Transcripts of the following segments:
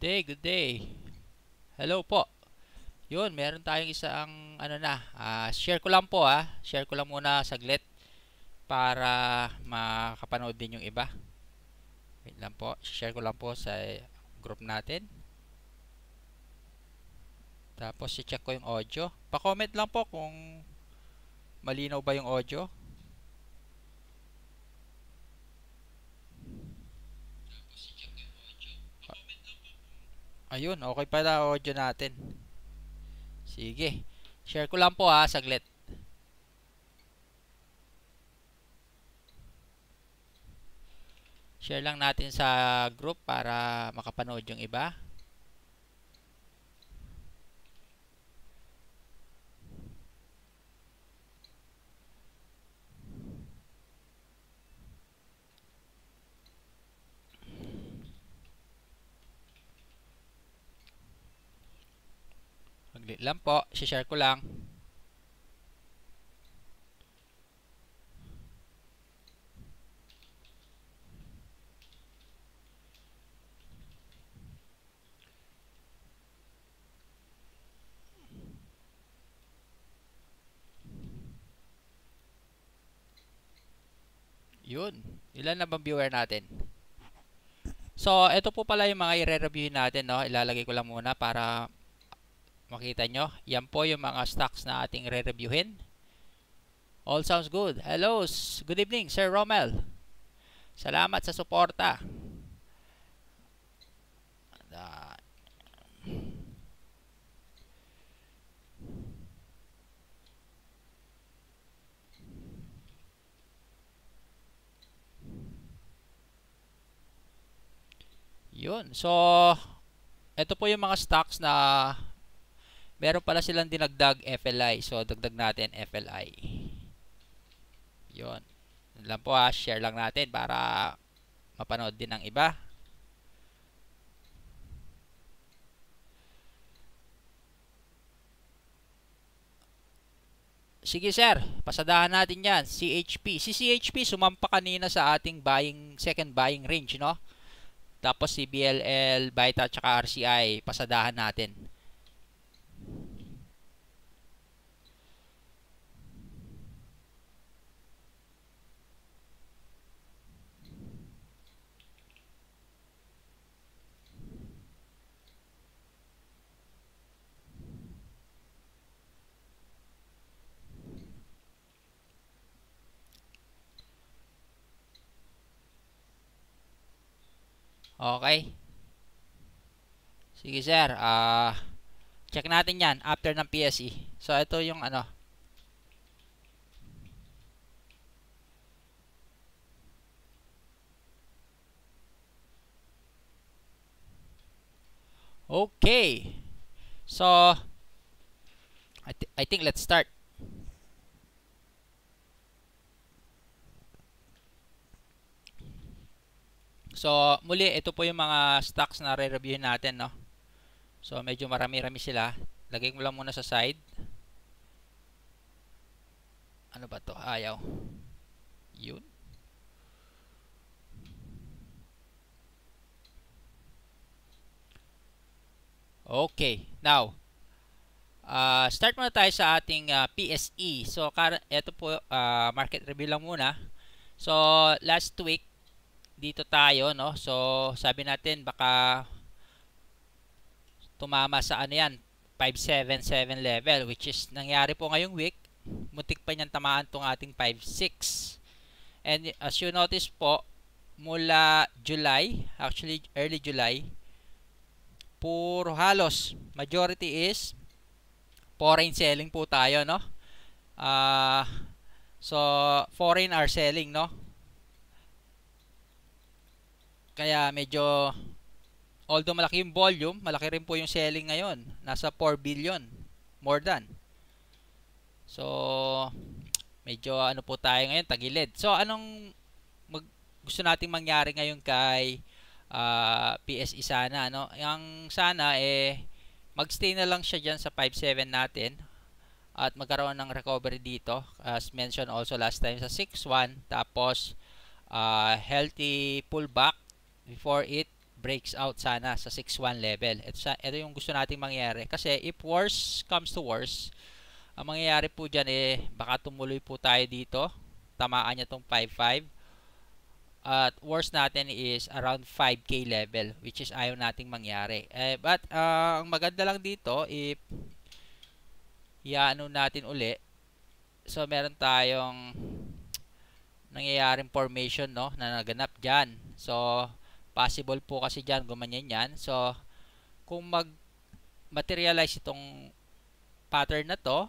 day, good day. Hello po. Yun, meron tayong isang ano na, uh, share ko lang po ha. Ah. Share ko lang muna saglit para makapanood din yung iba. Wait lang po. Share ko lang po sa group natin. Tapos i-check ko yung audio. Pa-comment lang po kung malinaw ba yung audio. Ayun, okay pala audio natin. Sige. Share ko lang po ha, saglit. Share lang natin sa group para makapanood yung iba. Saglit lang po. Share ko lang. Yun. Ilan na bang viewer natin? So, ito po pala yung mga i-reviewin natin, no? Ilalagay ko lang muna para Makita nyo? Yan po yung mga stocks na ating re-reviewin. All sounds good. Hello, good evening, Sir Romel. Salamat sa suporta. Yun. So, ito po yung mga stocks na Meron pala silang dinagdag FLI. So, dagdag natin FLI. Yun. Yun po ha. Share lang natin para mapanood din ng iba. Sige sir, pasadahan natin yan. CHP. Si CHP sumampa kanina sa ating buying, second buying range, no? Tapos si BLL, Baita, tsaka RCI, pasadahan natin. Okay? Sige sir, ah, uh, check natin yan after ng PSE. So, ito yung ano. Okay. So, I, th I think let's start. So, muli, ito po yung mga stocks na re-reviewin natin, no? So, medyo marami-rami sila. Lagay mo lang muna sa side. Ano ba to? Ayaw. Yun. Okay. Now, uh, start muna tayo sa ating uh, ah, PSE. So, ito po, uh, market review lang muna. So, last week, dito tayo, no? So, sabi natin baka tumama sa ano yan, 577 level, which is nangyari po ngayong week. mutik pa niyan tamaan tong ating 56. And as you notice po, mula July, actually early July, puro halos, majority is foreign selling po tayo, no? Uh, so, foreign are selling, no? Kaya medyo although malaki yung volume, malaki rin po yung selling ngayon. Nasa 4 billion, more than. So medyo ano po tayo ngayon, tagilid. So anong mag, gusto nating mangyari ngayon kay uh, ah, PSE sana ano? Ang sana eh magstay na lang siya diyan sa 57 natin at magkaroon ng recovery dito as mentioned also last time sa 6.1, tapos uh, healthy pullback before it breaks out sana sa 6-1 level. Ito, sa, ito yung gusto nating mangyari. Kasi if worse comes to worse, ang mangyayari po dyan eh, baka tumuloy po tayo dito. Tamaan niya tong 5-5. At worst natin is around 5k level, which is ayaw nating mangyari. Eh, but, uh, ang maganda lang dito, if iaano natin uli, so meron tayong nangyayaring formation no na naganap diyan so Possible po kasi dyan, gumanyan yan. So, kung mag-materialize itong pattern na to,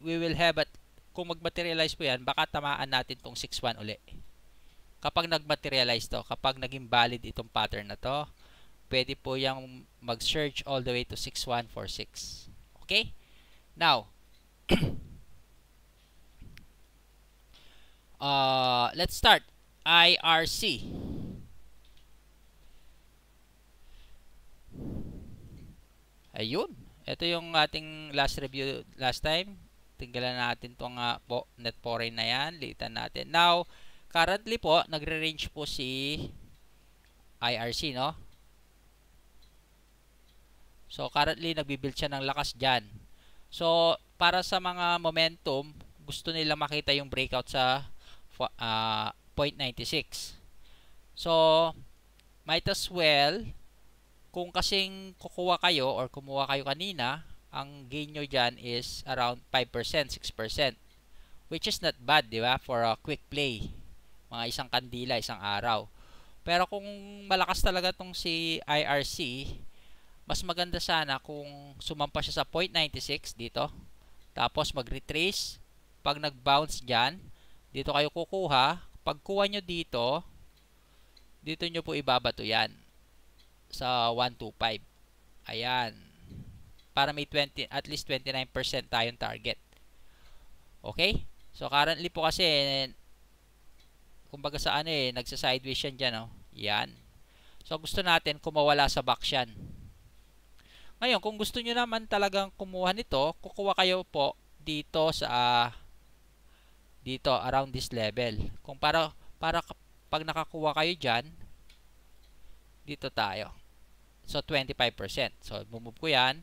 we will have at kung mag-materialize po yan, baka tamaan natin tong 6-1 uli. Kapag nag-materialize to, kapag naging valid itong pattern na to, pwede po yung mag-search all the way to 6146. Okay? Now, uh, let's start. IRC. Ayun. Ito yung ating last review last time. Tinggalan natin tong uh, po, net foreign na yan. Litan natin. Now, currently po, nagre-range po si IRC, no? So, currently, nagbibuild siya ng lakas dyan. So, para sa mga momentum, gusto nila makita yung breakout sa uh, ah, 0.96. So, might as well kung kasing kukuha kayo or kumuha kayo kanina, ang gain nyo dyan is around 5%, 6%. Which is not bad, di ba? For a quick play. Mga isang kandila, isang araw. Pero kung malakas talaga tong si IRC, mas maganda sana kung sumampa siya sa 0.96 dito. Tapos mag-retrace. Pag nag-bounce dyan, dito kayo kukuha. Pag kuha nyo dito, dito nyo po ibabato yan sa 125. Ayan. Para may 20, at least 29% tayong target. Okay? So, currently po kasi, kumbaga sa ano eh, nagsa-sideways yan dyan, oh. Yan. So, gusto natin kumawala sa box yan. Ngayon, kung gusto nyo naman talagang kumuha nito, kukuha kayo po dito sa, uh, dito, around this level. Kung para, para pag nakakuha kayo dyan, dito tayo. So, 25%. So, move ko yan.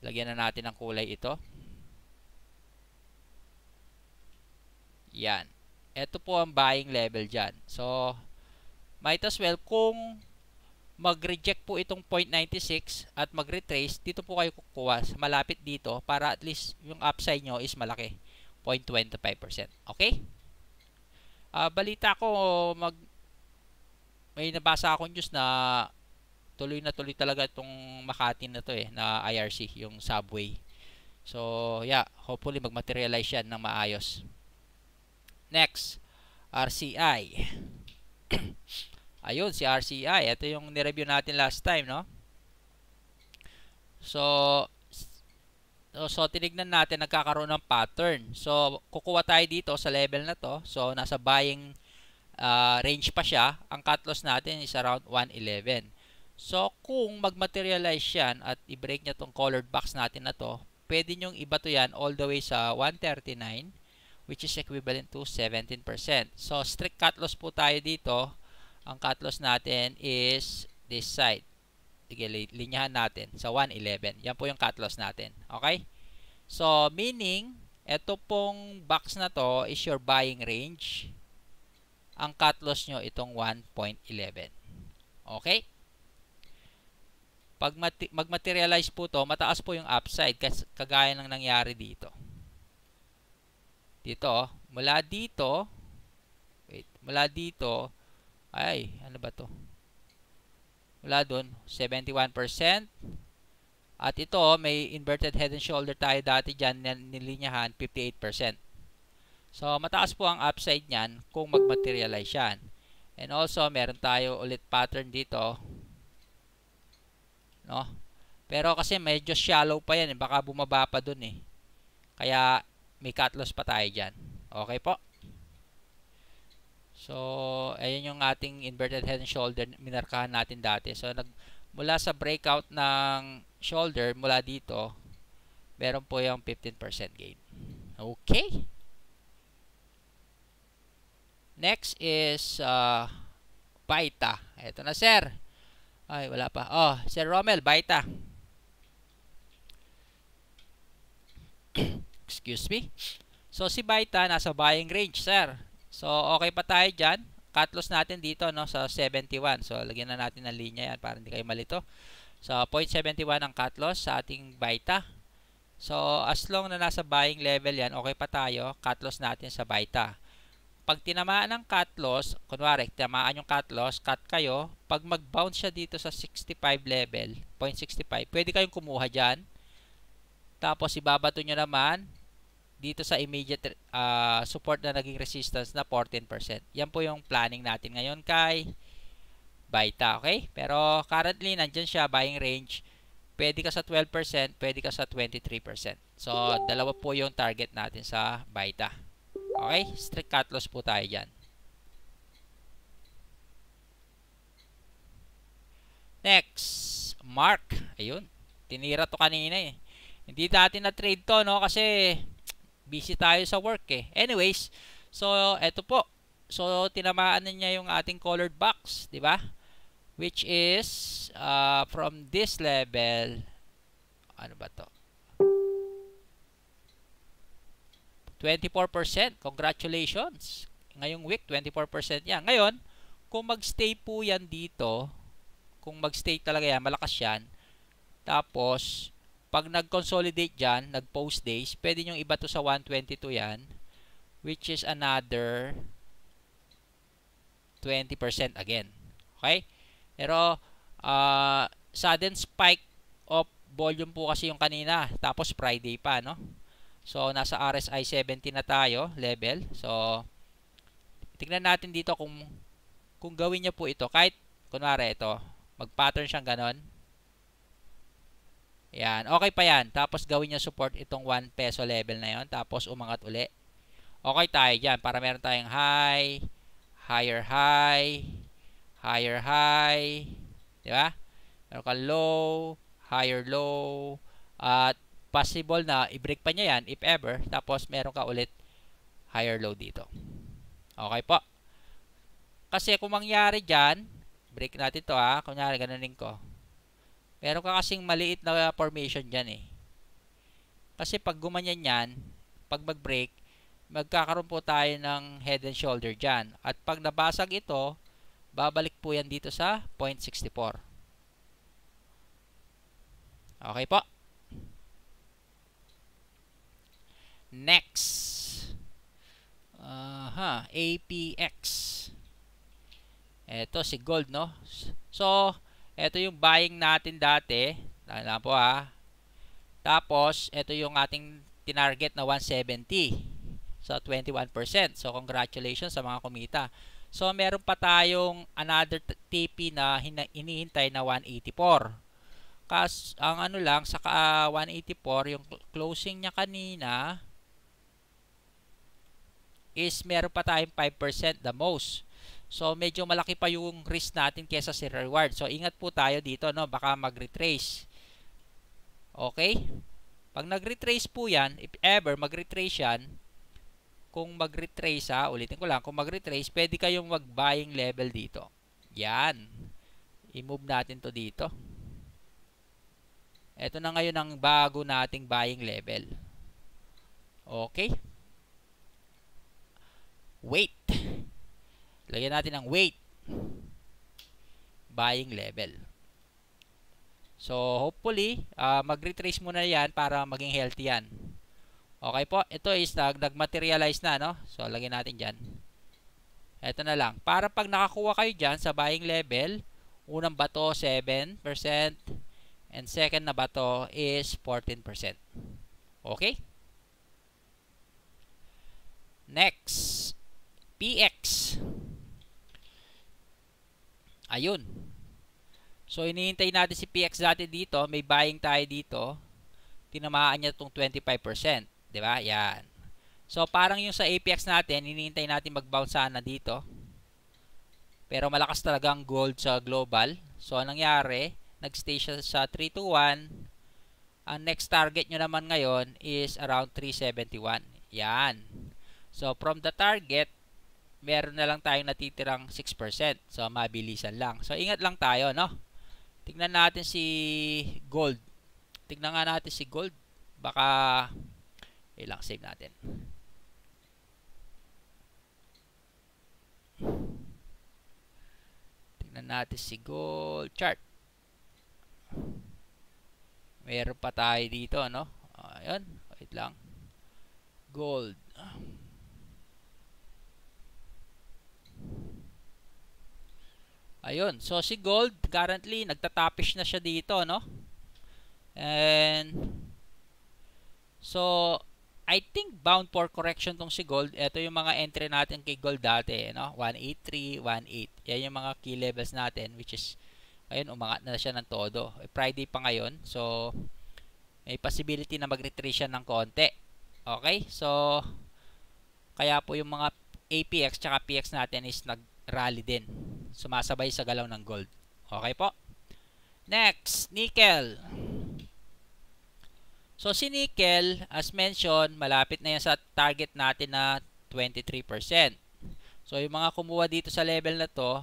Lagyan na natin ng kulay ito. Yan. Ito po ang buying level dyan. So, might as well kung mag-reject po itong 0.96 at mag-retrace, dito po kayo kukuha sa malapit dito para at least yung upside nyo is malaki. 0.25%. Okay? Uh, balita ko mag may nabasa akong news na tuloy na tuloy talaga itong Makati na to eh, na IRC, yung subway. So, yeah, hopefully magmaterialize yan ng maayos. Next, RCI. Ayun, si RCI. Ito yung nireview natin last time, no? So, so, so tinignan natin, nagkakaroon ng pattern. So, kukuha tayo dito sa level na to. So, nasa buying uh, range pa siya, ang cut loss natin is around 111. So, kung mag-materialize yan at i-break niya tong colored box natin na to, pwede nyong iba to yan all the way sa 139 which is equivalent to 17%. So, strict cut loss po tayo dito. Ang cut loss natin is this side. Sige, linyahan natin sa 111. Yan po yung cut loss natin. Okay? So, meaning, ito pong box na to is your buying range ang cut loss nyo itong 1.11. Okay? Pag mag-materialize po to, mataas po yung upside kagaya ng nangyari dito. Dito, oh. mula dito, wait, mula dito, ay, ano ba to? Mula dun, 71%. At ito, oh, may inverted head and shoulder tayo dati dyan, nilinyahan, 58%. So, mataas po ang upside niyan kung mag-materialize yan. And also, meron tayo ulit pattern dito. No? Pero kasi medyo shallow pa yan. Eh. Baka bumaba pa dun eh. Kaya, may cut loss pa tayo dyan. Okay po? So, ayan yung ating inverted head and shoulder minarkahan natin dati. So, nag, mula sa breakout ng shoulder, mula dito, meron po yung 15% gain. Okay? Next is uh, Baita. Ito na, sir. Ay, wala pa. Oh, Sir Romel, Baita. Excuse me. So, si Baita nasa buying range, sir. So, okay pa tayo dyan. Cut loss natin dito no, sa 71. So, lagyan na natin ng linya yan para hindi kayo malito. So, 0.71 ang cut loss sa ating Baita. So, as long na nasa buying level yan, okay pa tayo. Cut loss natin sa Baita pag tinamaan ng cut loss, kunwari, tinamaan yung cut loss, cut kayo, pag mag-bounce siya dito sa 65 level, 0.65, pwede kayong kumuha dyan. Tapos, ibabato nyo naman dito sa immediate uh, support na naging resistance na 14%. Yan po yung planning natin ngayon kay Baita, okay? Pero currently, nandyan siya, buying range. Pwede ka sa 12%, pwede ka sa 23%. So, dalawa po yung target natin sa Baita. Okay? Strict cut loss po tayo dyan. Next, Mark. Ayun. Tinira to kanina eh. Hindi natin na-trade to, no? Kasi busy tayo sa work eh. Anyways, so eto po. So tinamaan niya yung ating colored box, 'di ba? Which is uh, from this level ano ba to? 24%. Congratulations. Ngayong week, 24% yan. Ngayon, kung magstay po yan dito, kung magstay talaga yan, malakas yan. Tapos, pag nag-consolidate dyan, nag-post days, pwede niyo iba to sa 122 yan, which is another 20% again. Okay? Pero, uh, sudden spike of volume po kasi yung kanina, tapos Friday pa, no? So, nasa RSI 70 na tayo, level. So, tignan natin dito kung kung gawin niya po ito. Kahit, kunwari ito, mag-pattern siyang ganon. Yan, okay pa yan. Tapos, gawin niya support itong 1 peso level na yon Tapos, umangat uli. Okay tayo dyan para meron tayong high, higher high, higher high, di ba? Meron kang low, higher low, at possible na i-break pa niya yan if ever tapos meron ka ulit higher low dito. Okay po. Kasi kung mangyari dyan, break natin to ha. Kunyari, ganunin ko. Meron ka kasing maliit na formation dyan eh. Kasi pag gumanyan yan, pag mag-break, magkakaroon po tayo ng head and shoulder dyan. At pag nabasag ito, babalik po yan dito sa 0.64. Okay po. Next. Aha, uh, APX. Ito si gold no. So, ito yung buying natin dati. Tandaan po ha. Tapos, ito yung ating tinarget na 170. So, 21%. So, congratulations sa mga kumita. So, meron pa tayong another TP na hinihintay na 184. Kas, ang ano lang, sa uh, 184, yung closing niya kanina, is meron pa tayong 5% the most. So medyo malaki pa yung risk natin kesa sa reward. So ingat po tayo dito no baka mag-retrace. Okay? Pag nag-retrace po yan, if ever mag-retrace yan, kung mag-retrace ha, ulitin ko lang, kung mag-retrace, pwede kayong mag-buying level dito. Yan. I-move natin to dito. Ito na ngayon ang bago nating buying level. Okay? weight. Lagyan natin ng weight. Buying level. So, hopefully, uh, mag-retrace muna yan para maging healthy yan. Okay po, ito is nag-materialize na, no? So, lagyan natin dyan. Ito na lang. Para pag nakakuha kayo dyan sa buying level, unang bato 7%, and second na bato is 14%. Okay? Next. PX. Ayun. So, inihintay natin si PX dati dito. May buying tayo dito. Tinamaan niya itong 25%. ba diba? Yan. So, parang yung sa APX natin, inihintay natin mag-bounce sana dito. Pero malakas talaga ang gold sa global. So, anong nangyari, nag-stay siya sa 321. Ang next target nyo naman ngayon is around 371. Yan. So, from the target, meron na lang tayong natitirang 6%. So, mabilisan lang. So, ingat lang tayo, no? Tignan natin si gold. Tignan nga natin si gold. Baka, ilang save natin. Tignan natin si gold chart. Meron pa tayo dito, no? Ayun, wait lang. Gold. Ayun. So, si Gold, currently, nagtatapish na siya dito, no? And, so, I think bound for correction tong si Gold. Ito yung mga entry natin kay Gold dati, no? 183, 18. Yan yung mga key levels natin, which is, ayun, umangat na siya ng todo. Eh, Friday pa ngayon. So, may possibility na mag-retrace siya ng konti. Okay? So, kaya po yung mga APX tsaka PX natin is nag-rally din sumasabay sa galaw ng gold. Okay po? Next, nickel. So si nickel, as mentioned, malapit na yan sa target natin na 23%. So yung mga kumuha dito sa level na to,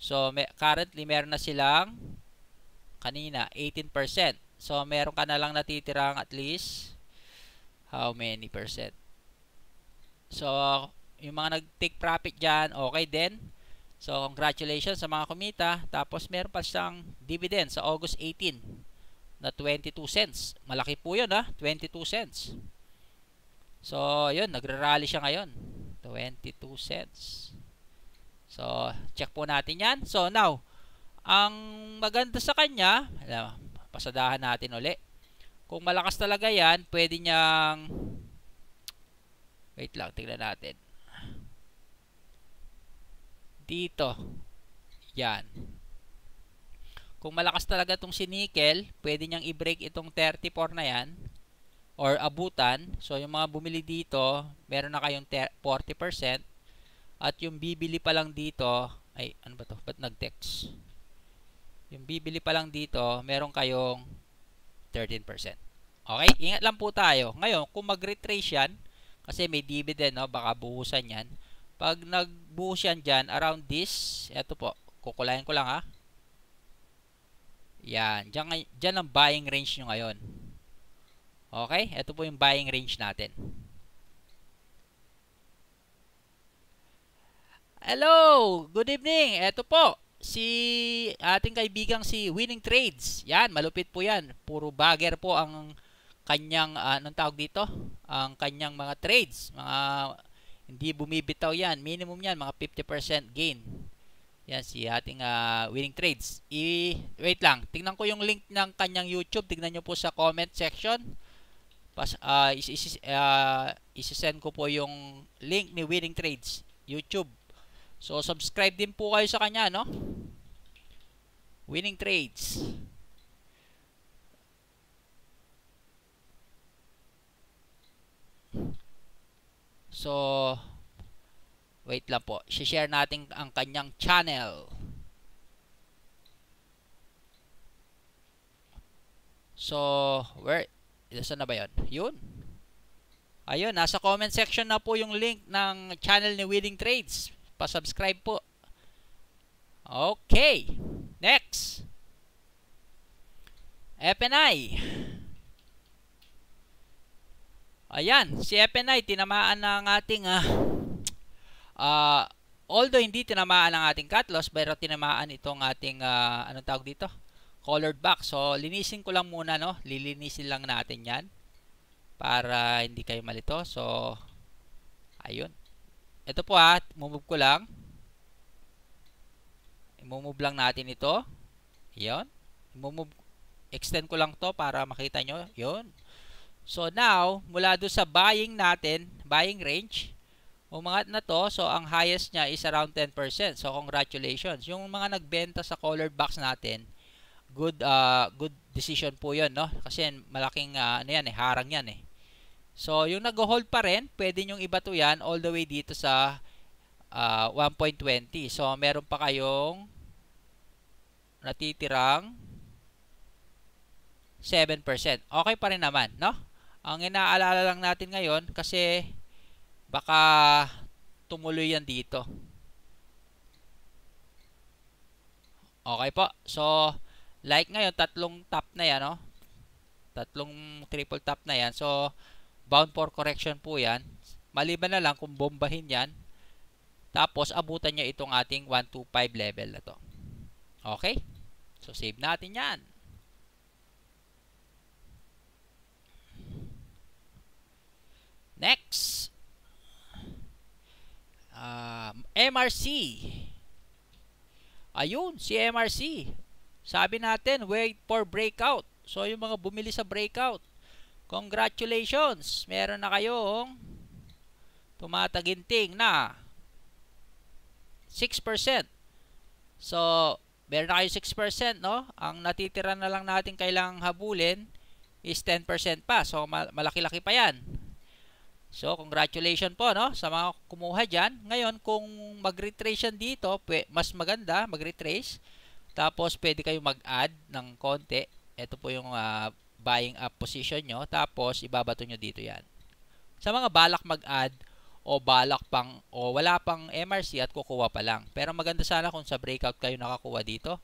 so may, currently meron na silang kanina 18%. So meron ka na lang natitirang at least how many percent. So yung mga nag-take profit diyan, okay din. So, congratulations sa mga kumita. Tapos, meron pa siyang dividend sa August 18 na 22 cents. Malaki po yun, ha? Ah. 22 cents. So, yun. Nagrarally siya ngayon. 22 cents. So, check po natin yan. So, now, ang maganda sa kanya, pasadahan natin uli. Kung malakas talaga yan, pwede niyang wait lang, tignan natin dito. Yan. Kung malakas talaga itong si nickel, pwede niyang i-break itong 34 na yan or abutan. So, yung mga bumili dito, meron na kayong 40%. At yung bibili pa lang dito, ay, ano ba to? Ba't nag-text? Yung bibili pa lang dito, meron kayong 13%. Okay? Ingat lang po tayo. Ngayon, kung mag-retrace yan, kasi may dividend, no? baka buhusan yan. Pag nagbuo siyan dyan, around this, eto po, kukulayan ko lang ha. Yan, dyan, dyan ang buying range nyo ngayon. Okay, eto po yung buying range natin. Hello! Good evening! Eto po, si ating kaibigang si Winning Trades. Yan, malupit po yan. Puro bagger po ang kanyang, uh, anong tawag dito? Ang kanyang mga trades, mga hindi bumibitaw yan. Minimum yan, mga 50% gain. Yan, si ating uh, winning trades. I wait lang, tingnan ko yung link ng kanyang YouTube. Tingnan nyo po sa comment section. Pas, uh, is, is, uh, isisend ko po yung link ni winning trades YouTube. So, subscribe din po kayo sa kanya, no? Winning trades. Thank you. So, wait lang po. Share natin ang kanyang channel. So, where? Saan na ba yun? Yun. Ayun, nasa comment section na po yung link ng channel ni Willing Trades. Pa-subscribe po. Okay. Next. FNI. Ayan, si FNI tinamaan ng ating uh, uh, although hindi tinamaan ng ating cut loss pero tinamaan itong ating uh, anong tawag dito? colored box. So linisin ko lang muna no. Lilinisin lang natin 'yan para hindi kayo malito. So ayun. Ito po at move ko lang. I-move lang natin ito. 'Yon. I-move extend ko lang 'to para makita nyo. 'Yon. So now, mula do sa buying natin, buying range, umangat na to. So ang highest niya is around 10%. So congratulations. Yung mga nagbenta sa colored box natin, good uh, good decision po 'yon, no? Kasi malaking uh, ano 'yan eh, harang 'yan eh. So yung nag-hold pa rin, pwede niyo iba to 'yan all the way dito sa uh, ah, 1.20. So meron pa kayong natitirang 7%. Okay pa rin naman, no? Ang inaalala lang natin ngayon kasi baka tumuloy yan dito. Okay po. So, like ngayon, tatlong top na yan, no? Tatlong triple top na yan. So, bound for correction po yan. Maliban na lang kung bombahin yan. Tapos, abutan niya itong ating 125 level na to. Okay? So, save natin yan. Next. Um, MRC. Ayun, si MRC. Sabi natin, wait for breakout. So, yung mga bumili sa breakout, congratulations! Meron na kayong tumataginting na 6%. So, meron na kayo 6%, no? Ang natitira na lang natin kailangang habulin is 10% pa. So, malaki-laki pa yan. So, congratulations po no, sa mga kumuha dyan. Ngayon, kung mag-retrace yan dito, mas maganda mag-retrace. Tapos, pwede kayo mag-add ng konti. Ito po yung uh, buying up position nyo. Tapos, ibabato nyo dito yan. Sa mga balak mag-add o balak pang o wala pang MRC at kukuha pa lang. Pero maganda sana kung sa breakout kayo nakakuha dito.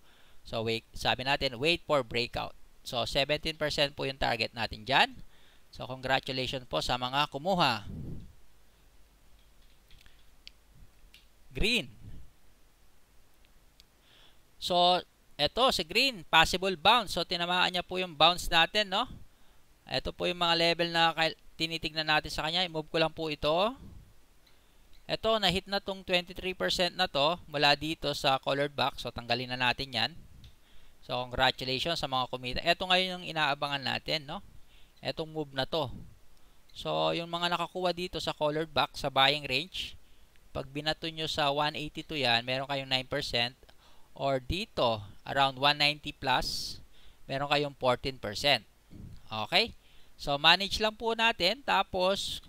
So, wait, sabi natin, wait for breakout. So, 17% po yung target natin dyan. So, congratulations po sa mga kumuha. Green. So, eto si Green, possible bounce. So, tinamaan niya po yung bounce natin, no? Ito po yung mga level na tinitignan natin sa kanya. I-move ko lang po ito. Ito, na-hit na tong 23% na to mula dito sa colored box. So, tanggalin na natin yan. So, congratulations sa mga kumita. Ito ngayon yung inaabangan natin, no? etong move na to. So, yung mga nakakuha dito sa colored back, sa buying range, pag binato nyo sa 182 yan, meron kayong 9%. Or dito, around 190 plus, meron kayong 14%. Okay? So, manage lang po natin. Tapos,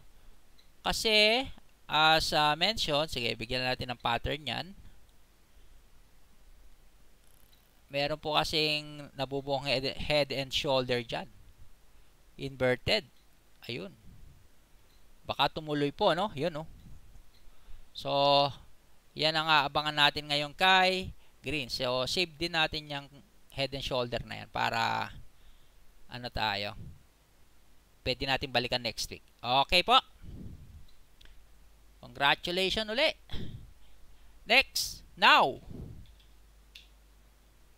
kasi, as ah, uh, mentioned, sige, bigyan natin ng pattern yan. Meron po kasing nabubuong head, head and shoulder dyan inverted. Ayun. Baka tumuloy po, no? Yun, no? Oh. So, yan ang aabangan natin ngayon kay Green. So, save din natin yung head and shoulder na yan para ano tayo. Pwede natin balikan next week. Okay po. Congratulations uli. Next. Now.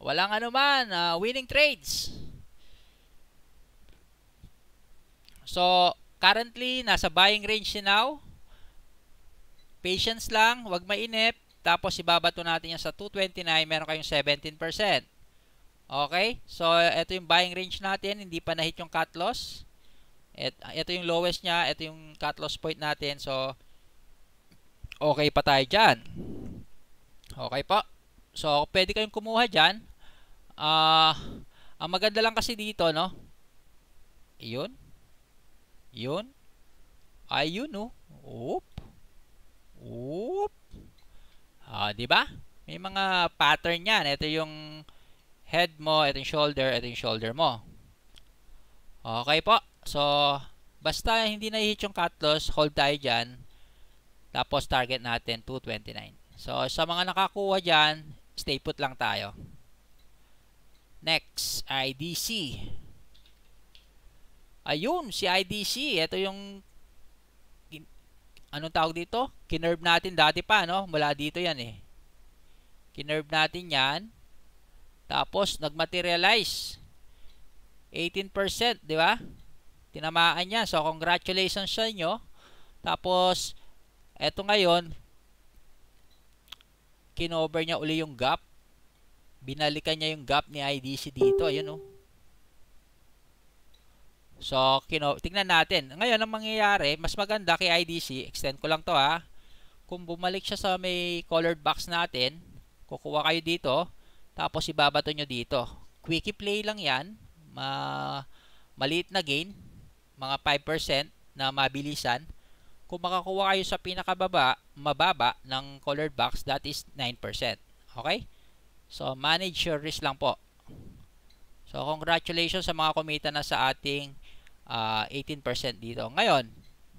Walang anuman. Uh, winning trades. So, currently, nasa buying range siya now. Patience lang, huwag mainip. Tapos, ibabato natin yan sa 229, meron kayong 17%. Okay? So, ito yung buying range natin. Hindi pa na-hit yung cut loss. Et, Ito yung lowest niya. Ito yung cut loss point natin. So, okay pa tayo dyan. Okay po. So, pwede kayong kumuha dyan. Ah, uh, ang maganda lang kasi dito, no? Iyon. Yun. Ayun, oh. Oop. Oop. Ah, di ba? May mga pattern yan. Ito yung head mo, ito yung shoulder, ito yung shoulder mo. Okay po. So, basta hindi na-hit yung cut loss, hold tayo dyan. Tapos target natin 229. So, sa mga nakakuha dyan, stay put lang tayo. Next, IDC. Ayun, si IDC, ito yung anong tawag dito? Kinerb natin dati pa, no? Mula dito yan eh. Kinerb natin yan. Tapos, nagmaterialize. 18%, di ba? Tinamaan yan. So, congratulations sa inyo. Tapos, eto ngayon, kinover niya uli yung gap. Binalikan niya yung gap ni IDC dito. Ayun, oh. So, kino, tingnan natin. Ngayon, ang mangyayari, mas maganda kay IDC, extend ko lang to ha. Kung bumalik siya sa may colored box natin, kukuha kayo dito, tapos ibabato nyo dito. Quickie play lang yan, ma maliit na gain, mga 5% na mabilisan. Kung makakuha kayo sa pinakababa, mababa ng colored box, that is 9%. Okay? So, manage your risk lang po. So, congratulations sa mga kumita na sa ating uh, ah, 18% dito. Ngayon,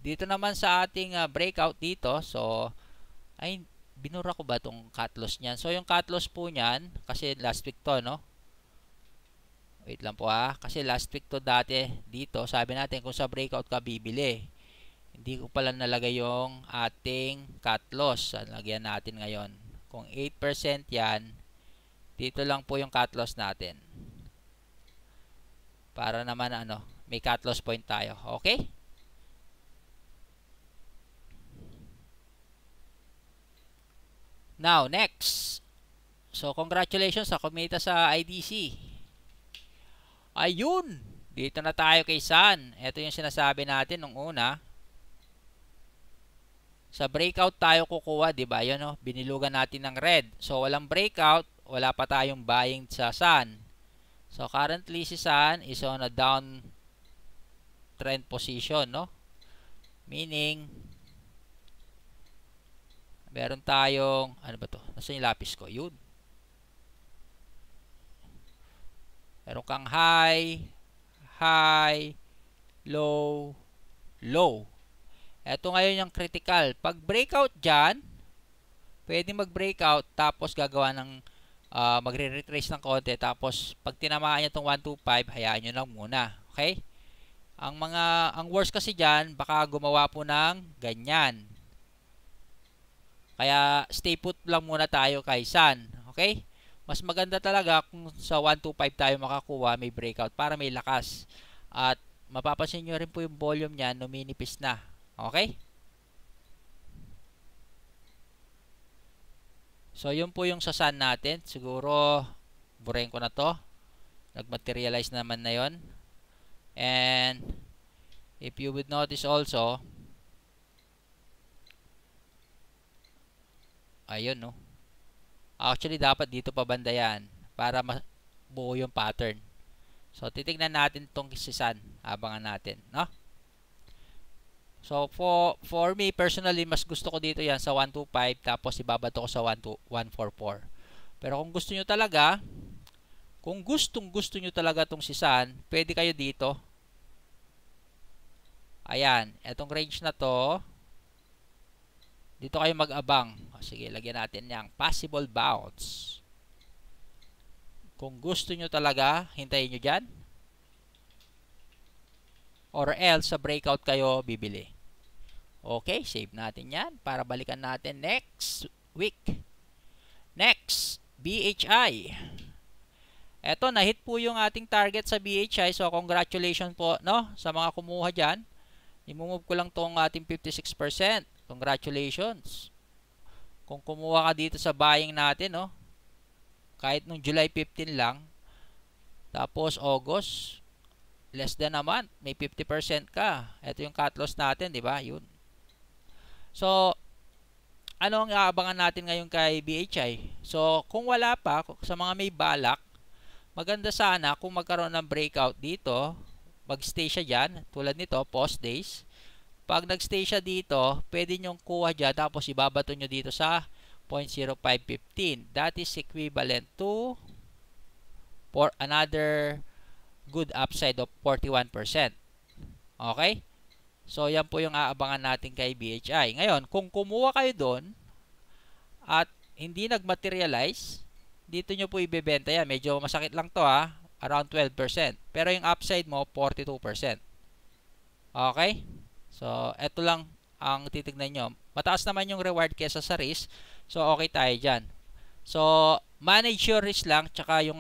dito naman sa ating uh, breakout dito, so, ay, binura ko ba itong cut loss niyan? So, yung cut loss po niyan, kasi last week to, no? Wait lang po ha. Kasi last week to dati dito, sabi natin kung sa breakout ka bibili. Hindi ko pala nalagay yung ating cut loss. Lagyan natin ngayon. Kung 8% yan, dito lang po yung cut loss natin. Para naman ano, may cut loss point tayo. Okay? Now, next. So, congratulations sa kumita sa IDC. Ayun! Dito na tayo kay San. Ito yung sinasabi natin nung una. Sa breakout tayo kukuha, di ba? Yun, oh, binilugan natin ng red. So, walang breakout, wala pa tayong buying sa San. So, currently si San is on a down trend position, no? Meaning, meron tayong, ano ba to? Nasaan yung lapis ko? Yun. Meron kang high, high, low, low. Ito ngayon yung critical. Pag breakout dyan, pwede mag-breakout tapos gagawa ng uh, magre-retrace ng konti tapos pag tinamaan niya itong 125, hayaan niyo lang muna. Okay? Ang mga ang worst kasi diyan baka gumawa po ng ganyan. Kaya stay put lang muna tayo kay San. Okay? Mas maganda talaga kung sa 125 tayo makakuha may breakout para may lakas. At mapapansin niyo rin po yung volume niya numinipis na. Okay? So, yun po yung sasan natin. Siguro, burayin ko na to. Nagmaterialize naman na yon and if you would notice also ayun no actually dapat dito pa banda yan para buo yung pattern so titignan natin tong kisisan abangan natin no so for for me personally mas gusto ko dito yan sa 125 tapos ibabato ko sa 12144. pero kung gusto niyo talaga kung gustong gusto niyo talaga tong sisan pwede kayo dito Ayan, etong range na to, dito kayo mag-abang. sige, lagyan natin yang possible bounce. Kung gusto nyo talaga, hintayin nyo dyan. Or else, sa breakout kayo, bibili. Okay, save natin yan para balikan natin next week. Next, BHI. Eto, na-hit po yung ating target sa BHI. So, congratulations po no, sa mga kumuha dyan. Imumove ko lang tong ating 56%. Congratulations. Kung kumuha ka dito sa buying natin, no? Kahit nung July 15 lang, tapos August, less than a month, may 50% ka. Ito yung cut loss natin, di ba? Yun. So, ano ang aabangan natin ngayon kay BHI? So, kung wala pa, sa mga may balak, maganda sana kung magkaroon ng breakout dito Mag-stay siya diyan tulad nito, post days. Pag nagstay siya dito, pwede nyong kuha dyan, tapos ibabato nyo dito sa 0.0515. That is equivalent to for another good upside of 41%. Okay? So, yan po yung aabangan natin kay BHI. Ngayon, kung kumuha kayo doon at hindi nagmaterialize, dito nyo po ibebenta yan. Medyo masakit lang to ha around 12%. Pero yung upside mo, 42%. Okay? So, ito lang ang titignan nyo. Mataas naman yung reward kesa sa risk. So, okay tayo dyan. So, manage your risk lang, tsaka yung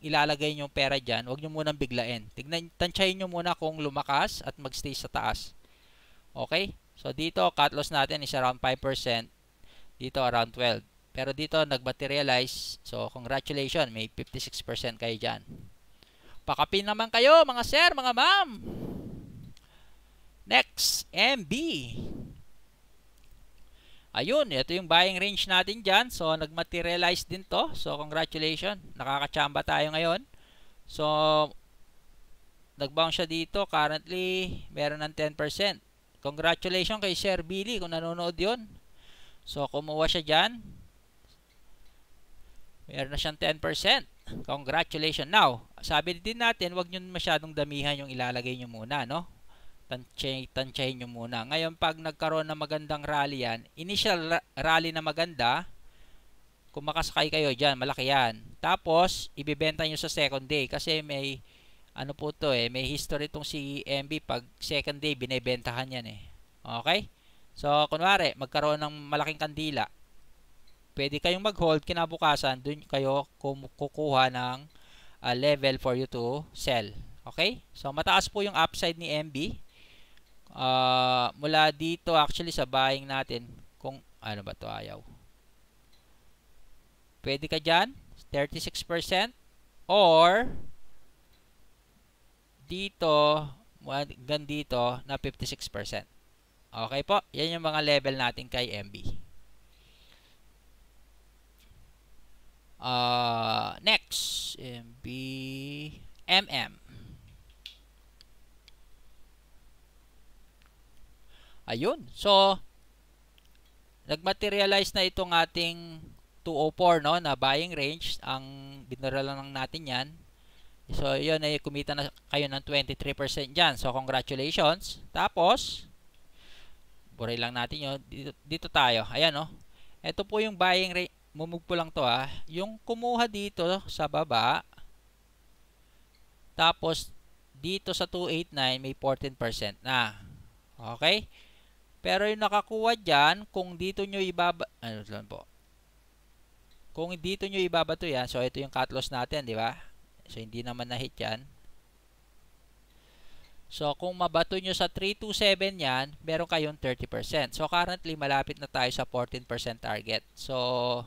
ilalagay nyo pera dyan, huwag nyo munang biglain. Tignan, tansyahin nyo muna kung lumakas at magstay sa taas. Okay? So, dito, cut loss natin is around 5%. Dito, around 12. Pero dito, nag-materialize. So, congratulations, may 56% kayo dyan. Pakapin naman kayo mga sir, mga ma'am. Next, MB. Ayun, ito yung buying range natin dyan. So, nagmaterialize din to. So, congratulations. Nakakachamba tayo ngayon. So, nagbounce siya dito. Currently, meron ng 10%. Congratulations kay Sir Billy kung nanonood yon. So, kumuha siya dyan. Meron na siyang 10%. Congratulations. Now, sabi din natin, wag nyo masyadong damihan yung ilalagay nyo muna, no? Tansyahin, tansyahin nyo muna. Ngayon, pag nagkaroon ng magandang rally yan, initial rally na maganda, kung makasakay kayo dyan, malaki yan. Tapos, ibibenta nyo sa second day kasi may, ano po to eh, may history itong si MB pag second day, binibentahan yan eh. Okay? So, kunwari, magkaroon ng malaking kandila, pwede kayong mag-hold kinabukasan, dun kayo kukuha ng uh, level for you to sell. Okay? So, mataas po yung upside ni MB. Uh, ah, mula dito actually sa buying natin, kung ano ba to ayaw. Pwede ka dyan, 36% or dito, hanggang dito na 56%. Okay po? Yan yung mga level natin kay MB. Ah... Uh, mm. Ayun. So, nagmaterialize na itong ating 204 no na buying range ang binura lang natin yan so yun ay kumita na kayo ng 23% dyan so congratulations tapos buray lang natin yun dito, dito tayo ayan no ito po yung buying range mumugpo lang to ha ah. yung kumuha dito sa baba tapos, dito sa 289, may 14% na. Okay? Pero yung nakakuha dyan, kung dito nyo ibaba... Ano lang po? Kung dito nyo ibabato yan, so ito yung cut loss natin, di ba? So, hindi naman na-hit yan. So, kung mabato nyo sa 327 yan, meron kayong 30%. So, currently, malapit na tayo sa 14% target. So,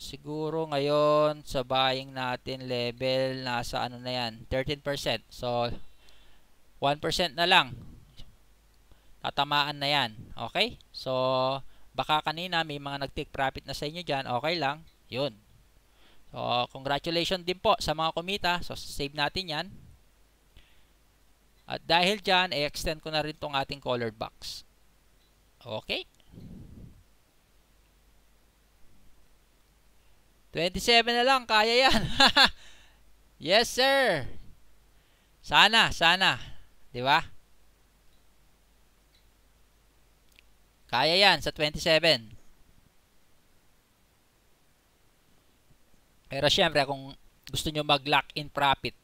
siguro ngayon sa buying natin level nasa ano na yan 13% so 1% na lang tatamaan na yan okay so baka kanina may mga nag take profit na sa inyo dyan okay lang yun so congratulations din po sa mga kumita so save natin yan at dahil dyan, i-extend ko na rin tong ating colored box. Okay? 27 na lang, kaya yan. yes, sir. Sana, sana. Di ba? Kaya yan sa 27. Pero syempre, kung gusto nyo mag-lock in profit,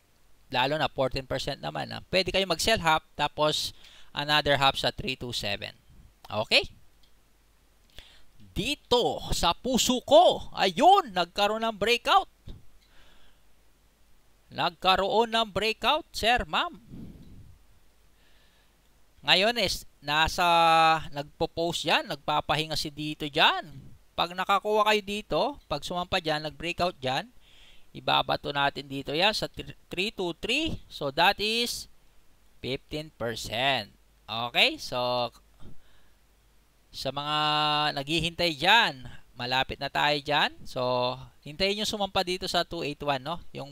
lalo na 14% naman, ha, ah, pwede kayo mag-sell half, tapos another half sa 327. Okay? dito sa puso ko. Ayun, nagkaroon ng breakout. Nagkaroon ng breakout, sir, ma'am. Ngayon is nasa nagpo-post 'yan, nagpapahinga si dito diyan. Pag nakakuha kayo dito, pag sumampa diyan, nag-breakout diyan, ibabato natin dito 'yan sa 323. So that is 15%. Okay? So sa mga naghihintay dyan, malapit na tayo dyan. So, hintayin nyo sumampa dito sa 281, no? Yung,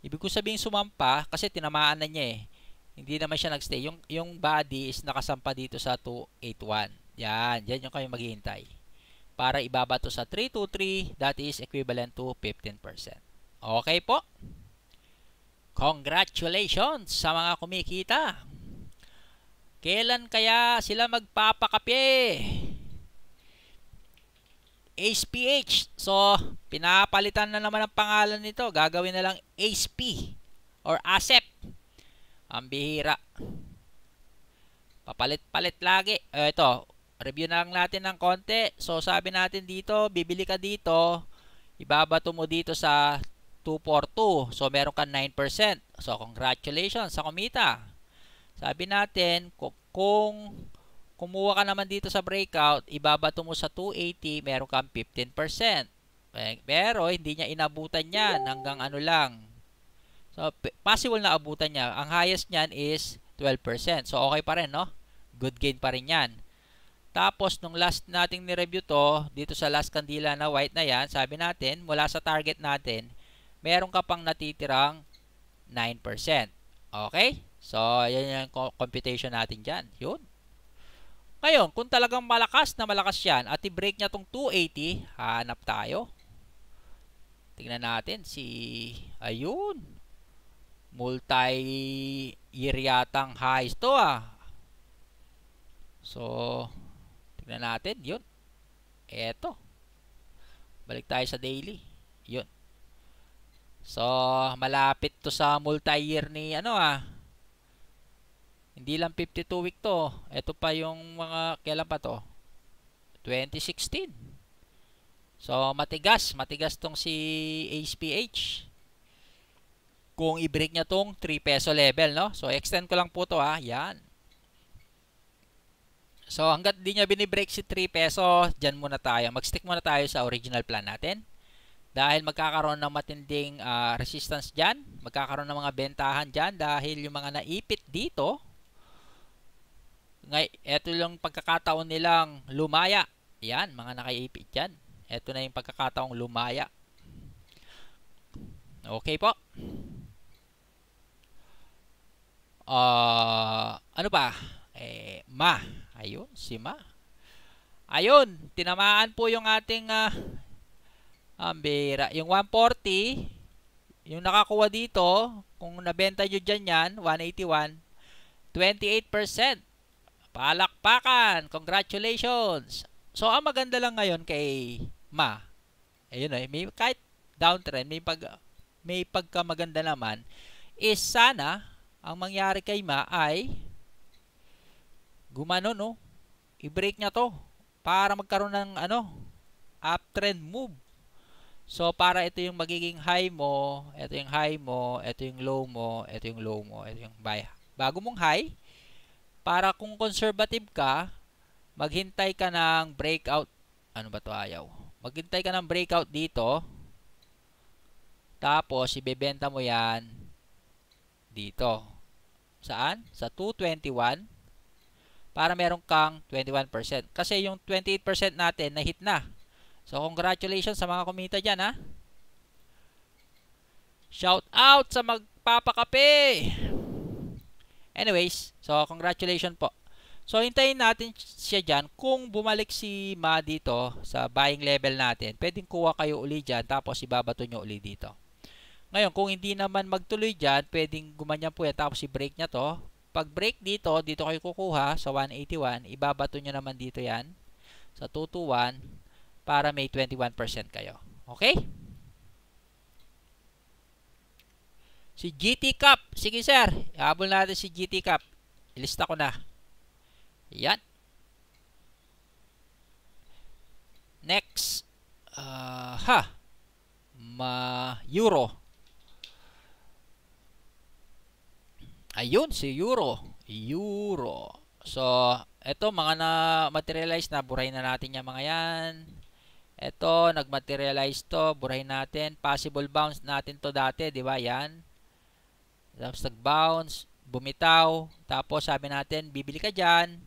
ibig ko sabihin sumampa, kasi tinamaan na niya eh. Hindi naman siya nagstay. Yung, yung body is nakasampa dito sa 281. Yan, yan yung kayo maghihintay. Para ibabato sa 323, that is equivalent to 15%. Okay po? Congratulations sa mga kumikita! Kailan kaya sila magpapakape? HPH. So, pinapalitan na naman ang pangalan nito. Gagawin na lang HP or ASEP. Ang bihira. Papalit-palit lagi. Eh, ito, review na lang natin ng konti. So, sabi natin dito, bibili ka dito, ibabato mo dito sa 242. So, meron ka 9%. So, congratulations sa kumita. Sabi natin, kung kumuha ka naman dito sa breakout, ibabato mo sa 280, meron kang 15%. Eh, pero hindi niya inabutan yan hanggang ano lang. So, possible na abutan niya. Ang highest niyan is 12%. So, okay pa rin, no? Good gain pa rin yan. Tapos, nung last nating ni-review to, dito sa last kandila na white na yan, sabi natin, mula sa target natin, meron ka pang natitirang 9%. Okay? So, ayan yung computation natin dyan. Yun. Ngayon, kung talagang malakas na malakas yan at i-break niya tong 280, hanap tayo. Tingnan natin si, ayun, multi-year yatang highs to ah. So, tingnan natin, yun. Eto. Balik tayo sa daily. Yun. So, malapit to sa multi-year ni, ano ah, hindi lang 52 week to. Ito pa yung mga, kailan pa to? 2016. So, matigas. Matigas tong si HPH. Kung i-break niya tong 3 peso level, no? So, extend ko lang po to, ha? Yan. So, hanggat di niya bini-break si 3 peso, diyan muna tayo. Mag-stick muna tayo sa original plan natin. Dahil magkakaroon ng matinding uh, resistance diyan, magkakaroon ng mga bentahan diyan dahil yung mga naipit dito, ngay, eto lang pagkakataon nilang lumaya. Yan, mga nakaipit yan. Eto na yung pagkakataong lumaya. Okay po. Uh, ano pa? Eh, ma. Ayun, si ma. Ayun, tinamaan po yung ating uh, ah, ambira. Yung 140, yung nakakuha dito, kung nabenta nyo dyan yan, 181, 28%. Palakpakan! Congratulations! So, ang maganda lang ngayon kay Ma, ayun eh, eh, may, kahit downtrend, may, pag, may pagkamaganda naman, is sana, ang mangyari kay Ma ay, gumano no, i-break niya to, para magkaroon ng, ano, uptrend move. So, para ito yung magiging high mo, ito yung high mo, ito yung low mo, ito yung low mo, ito yung buy. Bago mong high, para kung conservative ka, maghintay ka ng breakout. Ano ba to ayaw? Maghintay ka ng breakout dito. Tapos, ibebenta mo yan dito. Saan? Sa 221 para meron kang 21%. Kasi yung 28% natin na hit na. So, congratulations sa mga kumita dyan, ha? Shout out sa magpapakape! Anyways, so congratulations po. So hintayin natin siya diyan Kung bumalik si Ma dito sa buying level natin, pwedeng kuha kayo uli diyan tapos ibabato nyo uli dito. Ngayon, kung hindi naman magtuloy diyan, pwedeng gumanyan po yan tapos i-break niya to. Pag break dito, dito kayo kukuha sa 181, ibabato nyo naman dito yan sa 221 para may 21% kayo. Okay? Si GT Cup. Sige sir. Ihabol natin si GT Cup. Ilista ko na. Yan. Next. Uh, ha. Ma Euro. Ayun, si Euro. Euro. So, eto mga na materialize na Burahin na natin yung mga yan. Eto, nagmaterialize to, Burahin natin. Possible bounce natin to dati, di ba? Yan. Tapos nag-bounce, bumitaw. Tapos sabi natin, bibili ka dyan.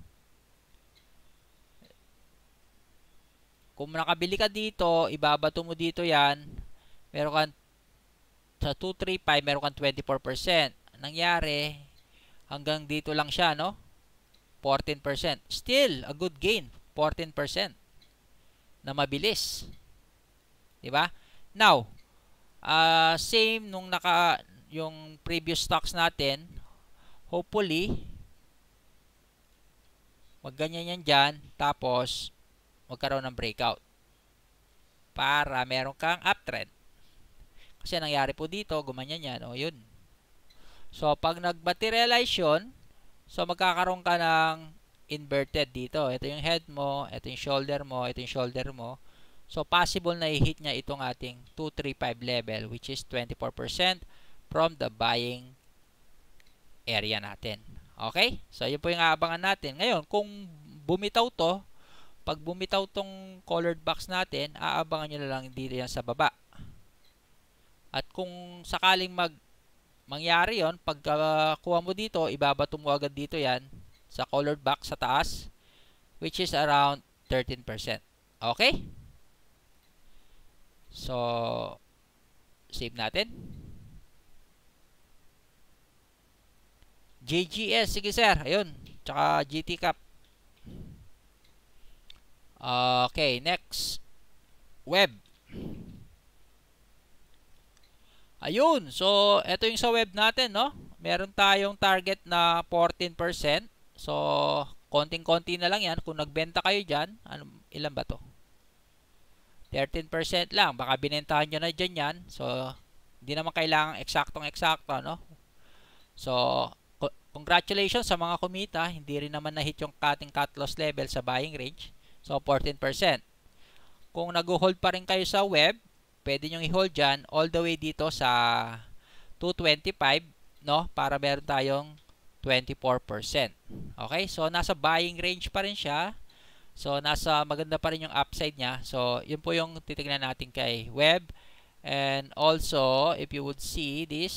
Kung nakabili ka dito, ibabato mo dito yan. Meron kang sa 235, meron kang 24%. Nangyari, hanggang dito lang siya, no? 14%. Still, a good gain. 14% na mabilis. 'Di ba? Now, uh, same nung naka yung previous stocks natin, hopefully, magganyan yan dyan, tapos, magkaroon ng breakout. Para meron kang uptrend. Kasi nangyari po dito, gumanyan yan, o oh, yun. So, pag nag-materialize yun, so magkakaroon ka ng inverted dito. Ito yung head mo, ito yung shoulder mo, ito yung shoulder mo. So, possible na i-hit niya itong ating 235 level, which is 24% from the buying area natin. Okay? So, yun po yung aabangan natin. Ngayon, kung bumitaw to, pag bumitaw tong colored box natin, aabangan nyo na lang dito yan sa baba. At kung sakaling mag mangyari yon pag uh, kuha mo dito, ibabato mo agad dito yan sa colored box sa taas, which is around 13%. Okay? So, save natin. JGS, sige sir. Ayun. Tsaka GT Cup. Okay, next. Web. Ayun. So, ito yung sa web natin, no? Meron tayong target na 14%. So, konting-konti na lang yan. Kung nagbenta kayo dyan, ano, ilan ba to? 13% lang. Baka binentahan nyo na dyan yan. So, hindi naman kailangan eksaktong-eksakto, no? So, Congratulations sa mga kumita, hindi rin naman na-hit yung cutting cut loss level sa buying range, so 14%. Kung nag-hold pa rin kayo sa web, pwede nyo i-hold dyan all the way dito sa 225, no? Para meron tayong 24%. Okay? So, nasa buying range pa rin siya. So, nasa maganda pa rin yung upside niya. So, yun po yung titignan natin kay web. And also, if you would see this,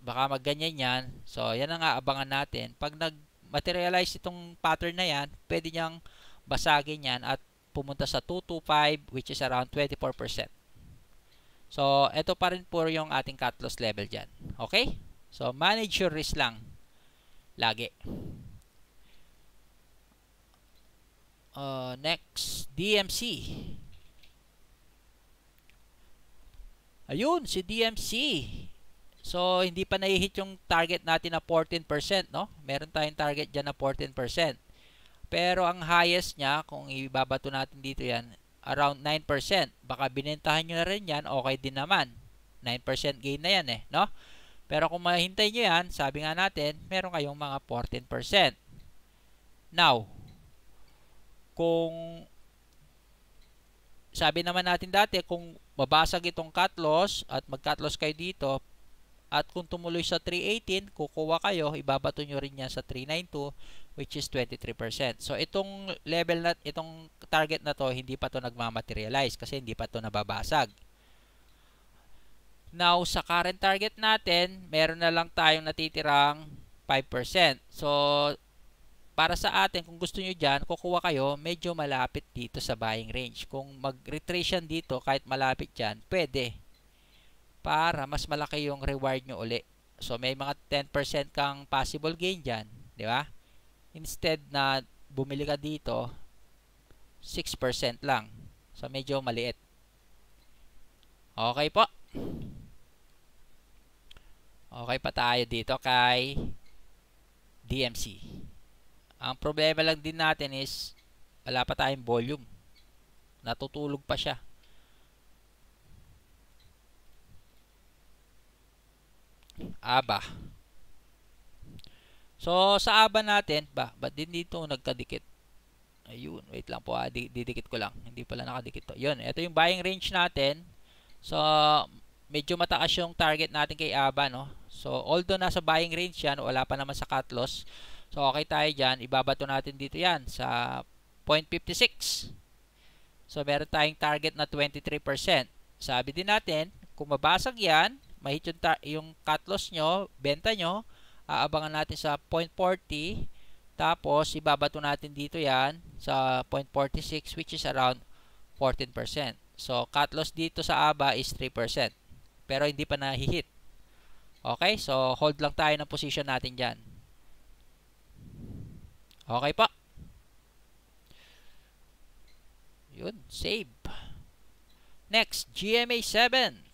baka magganyan yan. So, yan ang abangan natin. Pag nag-materialize itong pattern na yan, pwede niyang basagin yan at pumunta sa 225 which is around 24%. So, ito pa rin po yung ating cut loss level dyan. Okay? So, manage your risk lang. Lagi. Uh, next, DMC. Ayun, si DMC. So, hindi pa nahihit yung target natin na 14%, no? Meron tayong target dyan na 14%. Pero ang highest niya, kung ibabato natin dito yan, around 9%. Baka binentahan nyo na rin yan, okay din naman. 9% gain na yan eh, no? Pero kung mahintay nyo yan, sabi nga natin, meron kayong mga 14%. Now, kung sabi naman natin dati, kung mabasag itong cut loss at mag-cut loss kayo dito, at kung tumuloy sa 318, kukuha kayo, ibabato nyo rin yan sa 392 which is 23%. So itong level na itong target na to hindi pa to nagmamaterialize kasi hindi pa to nababasag. Now sa current target natin, meron na lang tayong natitirang 5%. So para sa atin, kung gusto nyo dyan, kukuha kayo medyo malapit dito sa buying range. Kung mag-retrace dito, kahit malapit dyan, pwede para mas malaki yung reward nyo uli. So, may mga 10% kang possible gain dyan. Di ba? Instead na bumili ka dito, 6% lang. So, medyo maliit. Okay po. Okay pa tayo dito kay DMC. Ang problema lang din natin is wala pa tayong volume. Natutulog pa siya. aba. So, sa aba natin, ba, ba't din dito nagkadikit? Ayun, wait lang po, ah, di, didikit ko lang. Hindi pala nakadikit to. Yun, ito yung buying range natin. So, medyo mataas yung target natin kay aba, no? So, although nasa buying range yan, wala pa naman sa cut loss. So, okay tayo dyan. Ibabato natin dito yan sa 0.56. So, meron tayong target na 23%. Sabi din natin, kung mabasag yan, ma-hit yung, yung cut loss nyo, benta nyo, aabangan natin sa 0.40, tapos ibabato natin dito yan sa 0.46 which is around 14%. So, cut loss dito sa ABA is 3%. Pero hindi pa nahihit. Okay, so hold lang tayo ng position natin dyan. Okay pa. Yun, save. Next, GMA 7.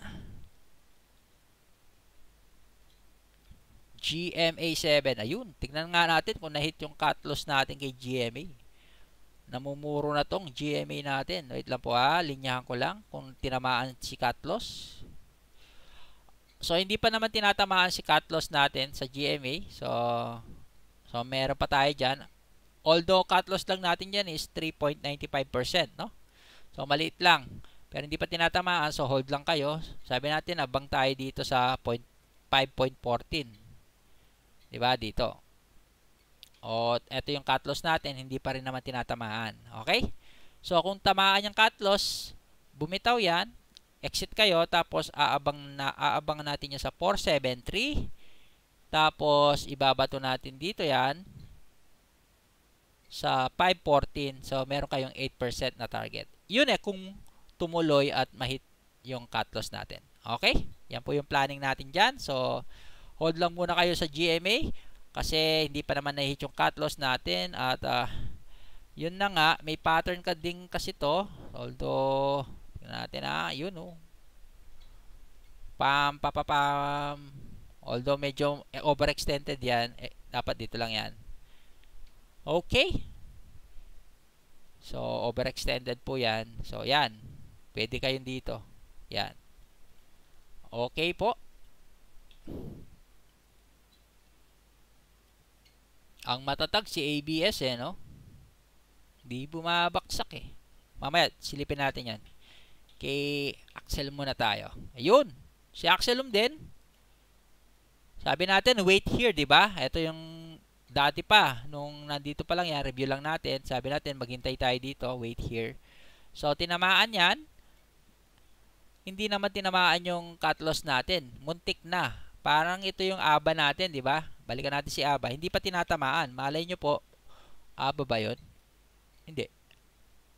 GMA7. Ayun, tignan nga natin kung na-hit yung cut loss natin kay GMA. Namumuro na tong GMA natin. Wait lang po ha, linyahan ko lang kung tinamaan si cut loss. So, hindi pa naman tinatamaan si cut loss natin sa GMA. So, so meron pa tayo dyan. Although, cut loss lang natin dyan is 3.95%, no? So, maliit lang. Pero hindi pa tinatamaan, so hold lang kayo. Sabi natin, abang tayo dito sa 5.14. 'Di ba dito? O ito yung cut loss natin, hindi pa rin naman tinatamaan. Okay? So kung tamaan yung cut loss, bumitaw 'yan, exit kayo tapos aabang na aabang natin 'yan sa 473. Tapos ibabato natin dito 'yan sa 514. So meron kayong 8% na target. Yun eh kung tumuloy at mahit yung cut loss natin. Okay? Yan po yung planning natin diyan. So, hold lang muna kayo sa GMA kasi hindi pa naman na-hit yung cut loss natin at uh, yun na nga may pattern ka din kasi to although natin ah yun oh pam pam pam although medyo overextended yan eh, dapat dito lang yan okay so overextended po yan so yan pwede kayong dito yan okay po Ang matatag si ABS eh, no? Hindi bumabaksak eh. Mamaya, silipin natin yan. Kay Axel muna tayo. Ayun. Si Axelum din. Sabi natin, wait here, di ba? Ito yung dati pa. Nung nandito pa lang yan, review lang natin. Sabi natin, maghintay tayo dito, wait here. So, tinamaan yan. Hindi naman tinamaan yung cut loss natin. Muntik na. Parang ito yung aba natin, di ba? Balikan natin si Aba. Hindi pa tinatamaan. Malay nyo po. Aba ba yun? Hindi.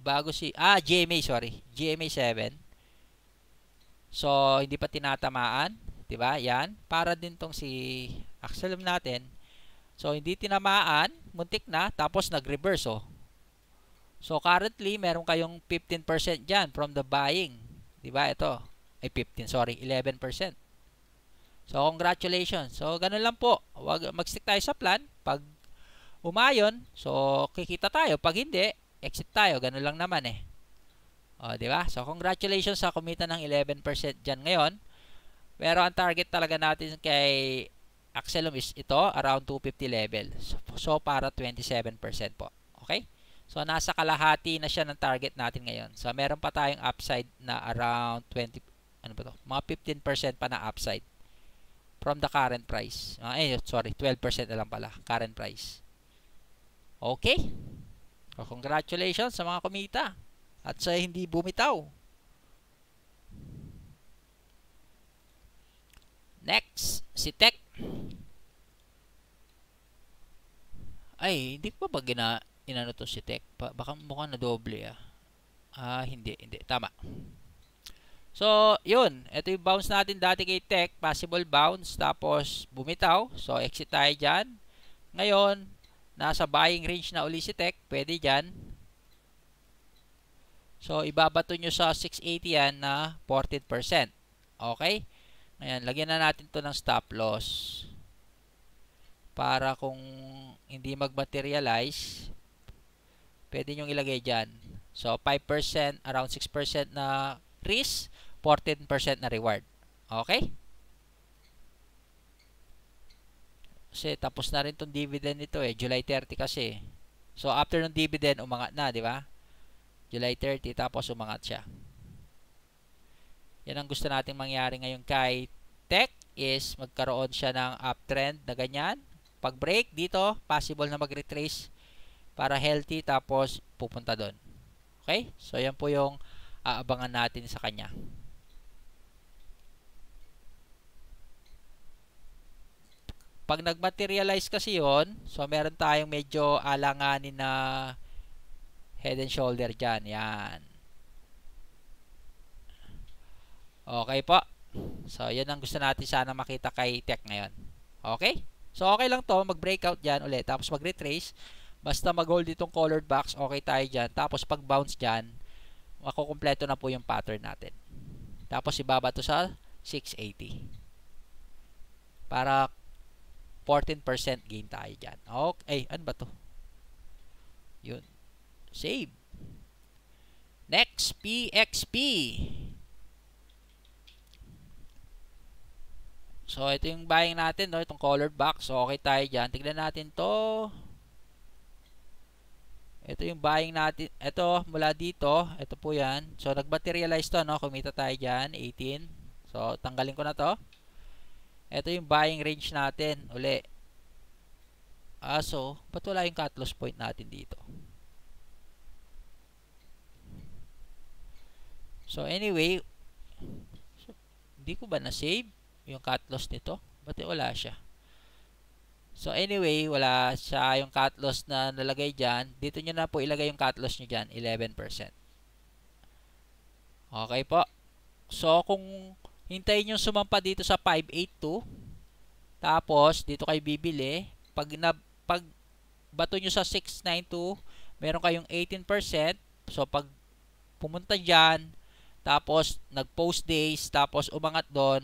Bago si... Ah, GMA, sorry. GMA 7. So, hindi pa tinatamaan. ba diba? Yan. Para din tong si Axelum natin. So, hindi tinamaan. Muntik na. Tapos, nag-reverse, oh. So, currently, meron kayong 15% dyan from the buying. ba diba? Ito. Ay, 15. Sorry. 11%. So, congratulations. So, ganun lang po. Wag, mag-stick tayo sa plan. Pag umayon, so, kikita tayo. Pag hindi, exit tayo. Ganun lang naman eh. O, di ba? So, congratulations sa kumita ng 11% dyan ngayon. Pero ang target talaga natin kay Axelum is ito, around 250 level. So, so para 27% po. Okay? So, nasa kalahati na siya ng target natin ngayon. So, meron pa tayong upside na around 20, ano ba to? Mga 15% pa na upside from the current price. Ah, eh, sorry, 12% na lang pala, current price. Okay? So, oh, congratulations sa mga kumita at sa hindi bumitaw. Next, si Tech. Ay, hindi pa ba gina, inano to si Tech? Baka mukhang na doble ah. Ah, hindi, hindi. Tama. So, yun. Ito yung bounce natin dati kay Tech. Possible bounce. Tapos, bumitaw. So, exit tayo dyan. Ngayon, nasa buying range na uli si Tech. Pwede dyan. So, ibabato nyo sa 680 yan na 14%. Okay? Ngayon, lagyan na natin to ng stop loss. Para kung hindi mag-materialize, pwede nyong ilagay dyan. So, 5%, around 6% na risk 14% na reward. Okay? Kasi tapos na rin tong dividend nito eh. July 30 kasi. Eh. So after ng dividend, umangat na, di ba? July 30 tapos umangat siya. Yan ang gusto nating mangyari ngayon kay Tech is magkaroon siya ng uptrend na ganyan. Pag break dito, possible na mag-retrace para healthy tapos pupunta doon. Okay? So yan po yung aabangan natin sa kanya. Pag nagmaterialize kasi yon so meron tayong medyo alanganin na head and shoulder dyan. Yan. Okay po. So, yan ang gusto natin sana makita kay tech ngayon. Okay? So, okay lang to. Mag-breakout dyan ulit. Tapos mag-retrace. Basta mag-hold itong colored box, okay tayo dyan. Tapos pag-bounce dyan, makukumpleto na po yung pattern natin. Tapos ibaba to sa 680. Para 14% gain tayo dyan. Okay. Ano ba to? Yun. Save. Next, PXP. So, ito yung buying natin, no? itong colored box. So, okay tayo dyan. Tignan natin to. Ito yung buying natin. Ito, mula dito. Ito po yan. So, nag-materialize to. No? Kumita tayo dyan. 18. So, tanggalin ko na to. Ito yung buying range natin. Uli. Ah, so, ba't wala yung cut loss point natin dito? So, anyway, so, hindi ko ba na-save yung cut loss nito? Ba't wala siya? So, anyway, wala siya yung cut loss na nalagay dyan. Dito nyo na po ilagay yung cut loss nyo dyan, 11%. Okay po. So, kung Hintayin yung sumampa dito sa 582. Tapos, dito kayo bibili. Pag, na, pag bato nyo sa 692, meron kayong 18%. So, pag pumunta dyan, tapos nag-post days, tapos umangat doon,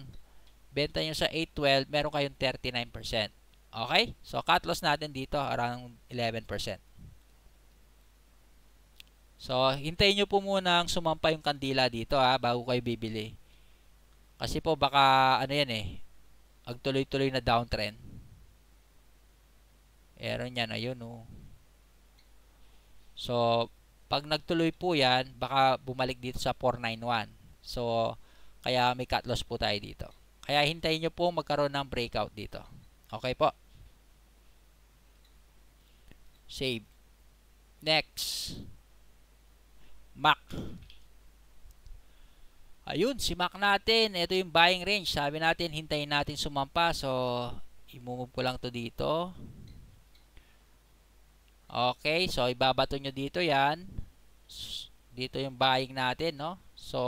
benta nyo sa 812, meron kayong 39%. Okay? So, cut loss natin dito, around 11%. So, hintayin nyo po muna ang sumampa yung kandila dito ha, bago kayo bibili. Kasi po baka ano yan eh, ang tuloy na downtrend. Meron yan, ayun oh. So, pag nagtuloy po yan, baka bumalik dito sa 491. So, kaya may cut loss po tayo dito. Kaya hintayin nyo po magkaroon ng breakout dito. Okay po. Save. Next. MAC. Ayun, simak natin. Ito yung buying range. Sabi natin, hintayin natin sumampa. So, imumove ko lang to dito. Okay, so ibabato nyo dito yan. Dito yung buying natin, no? So,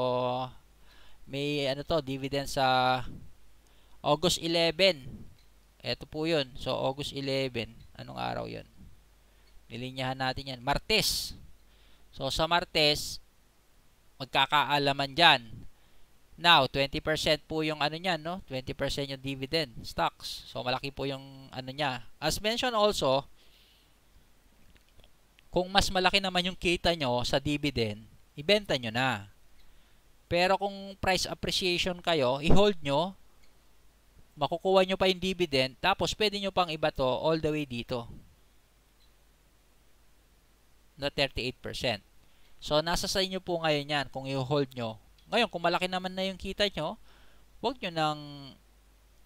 may ano to, dividend sa August 11. Ito po yun. So, August 11. Anong araw yun? Nilinyahan natin yan. Martes. So, sa Martes, magkakaalaman dyan. Now, 20% po yung ano niyan, no? 20% yung dividend stocks. So, malaki po yung ano niya. As mentioned also, kung mas malaki naman yung kita nyo sa dividend, ibenta nyo na. Pero kung price appreciation kayo, i-hold nyo, makukuha nyo pa yung dividend, tapos pwede nyo pang iba to all the way dito. Na 38%. So, nasa sa inyo po ngayon yan kung i-hold nyo ngayon, kung malaki naman na yung kita nyo, huwag nyo nang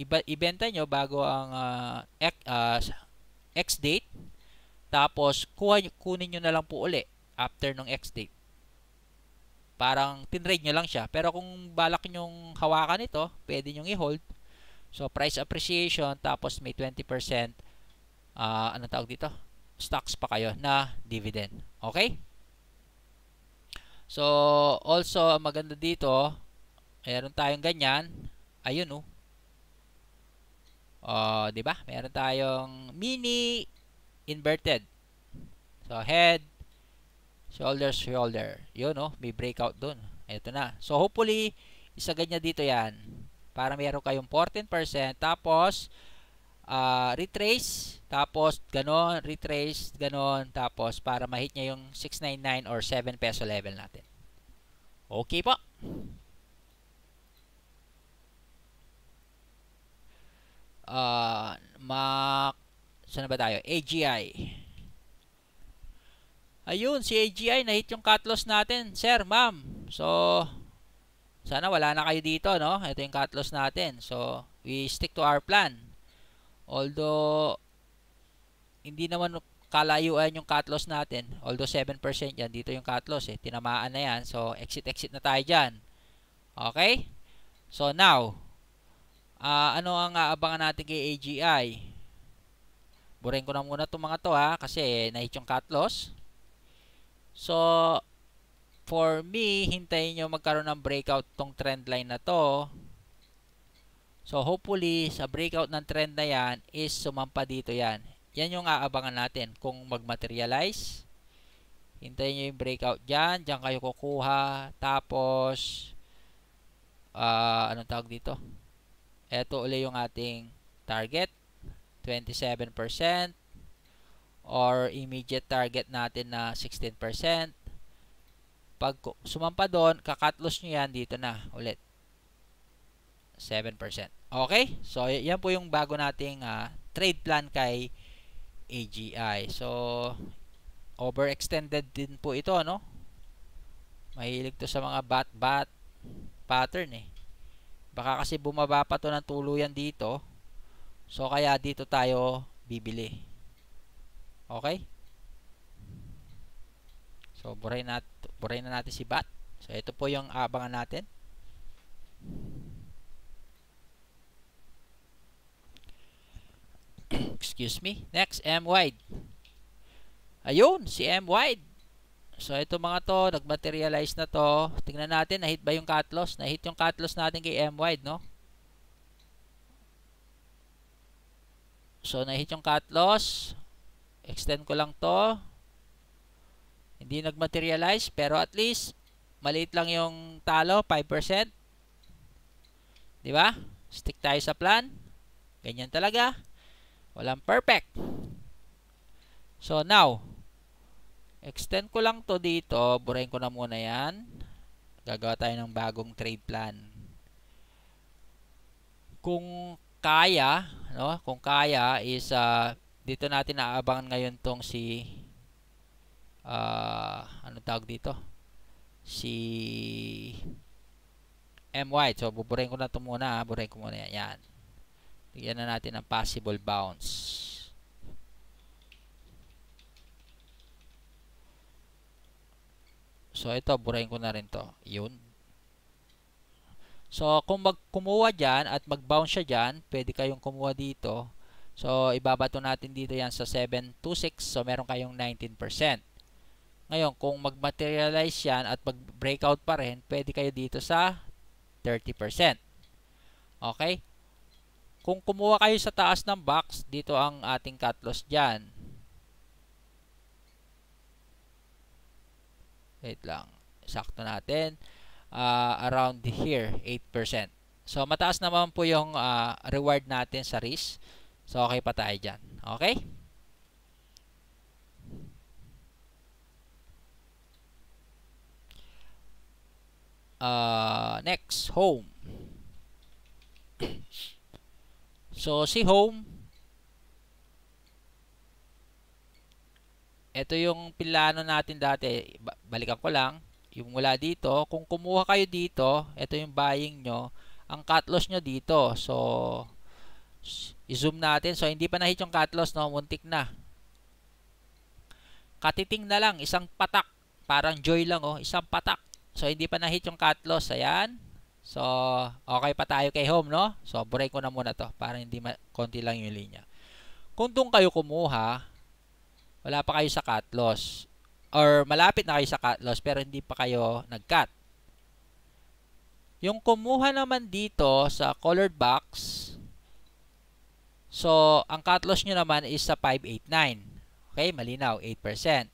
iba, ibenta nyo bago ang uh, ah, ex, uh, ah, ex date. Tapos, kuha, kunin nyo na lang po uli after nung ex date. Parang tinrade nyo lang siya. Pero kung balak nyong hawakan ito, pwede nyong i-hold. So, price appreciation, tapos may 20%, uh, ano tawag dito? Stocks pa kayo na dividend. Okay? So, also, ang maganda dito, meron tayong ganyan. Ayun, oh. Oh, 'di ba? Meron tayong mini inverted. So head, shoulders, shoulder. 'Yun oh, may breakout doon. Ito na. So hopefully isa ganyan dito 'yan para meron kayong 14% tapos uh, retrace, tapos ganon, retrace, ganon, tapos para ma-hit niya yung 699 or 7 peso level natin. Okay po. Uh, Mac, saan ba tayo? AGI. Ayun, si AGI, na-hit yung cut loss natin, sir, ma'am. So, sana wala na kayo dito, no? Ito yung cut loss natin. So, we stick to our plan. Although, hindi naman kalayuan yung cut loss natin. Although 7% yan, dito yung cut loss eh. Tinamaan na yan. So, exit-exit na tayo dyan. Okay? So, now, uh, ano ang aabangan natin kay AGI? Burahin ko na muna itong mga to ha, kasi nahit yung cut loss. So, for me, hintayin nyo magkaroon ng breakout tong trend line na to So hopefully sa breakout ng trend na yan is sumampa dito yan. Yan yung aabangan natin kung magmaterialize. Hintayin niyo yung breakout diyan, Diyan kayo kukuha. Tapos, uh, anong tawag dito? Ito uli yung ating target. 27% or immediate target natin na 16%. Pag sumampa doon, kakatlos nyo yan dito na ulit. 7%. Okay? So, yan po yung bago nating uh, trade plan kay AGI. So, overextended din po ito, no? Mahilig to sa mga bat-bat pattern, eh. Baka kasi bumaba pa to ng tuluyan dito. So, kaya dito tayo bibili. Okay? So, buray, nat buray na natin si bat. So, ito po yung abangan natin. Excuse me. Next, M wide. Ayun, si M wide. So, ito mga to, nagmaterialize na to. Tingnan natin, nahit ba yung cut loss? Nahit yung cut loss natin kay M wide, no? So, nahit yung cut loss. Extend ko lang to. Hindi nagmaterialize, pero at least, maliit lang yung talo, 5%. Di ba? Stick tayo sa plan. Ganyan talaga. Walang perfect. So, now, extend ko lang to dito. Burain ko na muna yan. Gagawa tayo ng bagong trade plan. Kung kaya, no? Kung kaya is uh, dito natin aabangan ngayon tong si uh, ano tawag dito? Si M White. So, buburain ko na to muna. Ah. Burahin ko muna yan. Lagyan na natin ang possible bounce. So, ito, burahin ko na rin to. Yun. So, kung magkumuha diyan at mag-bounce siya diyan, pwede kayong kumuha dito. So, ibabato natin dito yan sa 726. So, meron kayong 19%. Ngayon, kung mag-materialize yan at mag-breakout pa rin, pwede kayo dito sa 30%. Okay? Kung kumuha kayo sa taas ng box, dito ang ating cut loss dyan. Wait lang. Sakto natin. Uh, around here, 8%. So, mataas naman po yung uh, reward natin sa risk. So, okay pa tayo dyan. Okay? Uh, next, home. So, si home, ito yung plano natin dati. Balikan ko lang. Yung mula dito, kung kumuha kayo dito, ito yung buying nyo, ang cut loss nyo dito. So, i-zoom natin. So, hindi pa na-hit yung cut loss, no? Muntik na. Katiting na lang, isang patak. Parang joy lang, oh. Isang patak. So, hindi pa na-hit yung cut loss. Ayan. So, okay pa tayo kay home, no? So, break ko na muna to para hindi ma- konti lang yung linya. Kung doon kayo kumuha, wala pa kayo sa cut loss or malapit na kayo sa cut loss pero hindi pa kayo nag-cut. Yung kumuha naman dito sa colored box, so, ang cut loss nyo naman is sa 589. Okay, malinaw, 8%.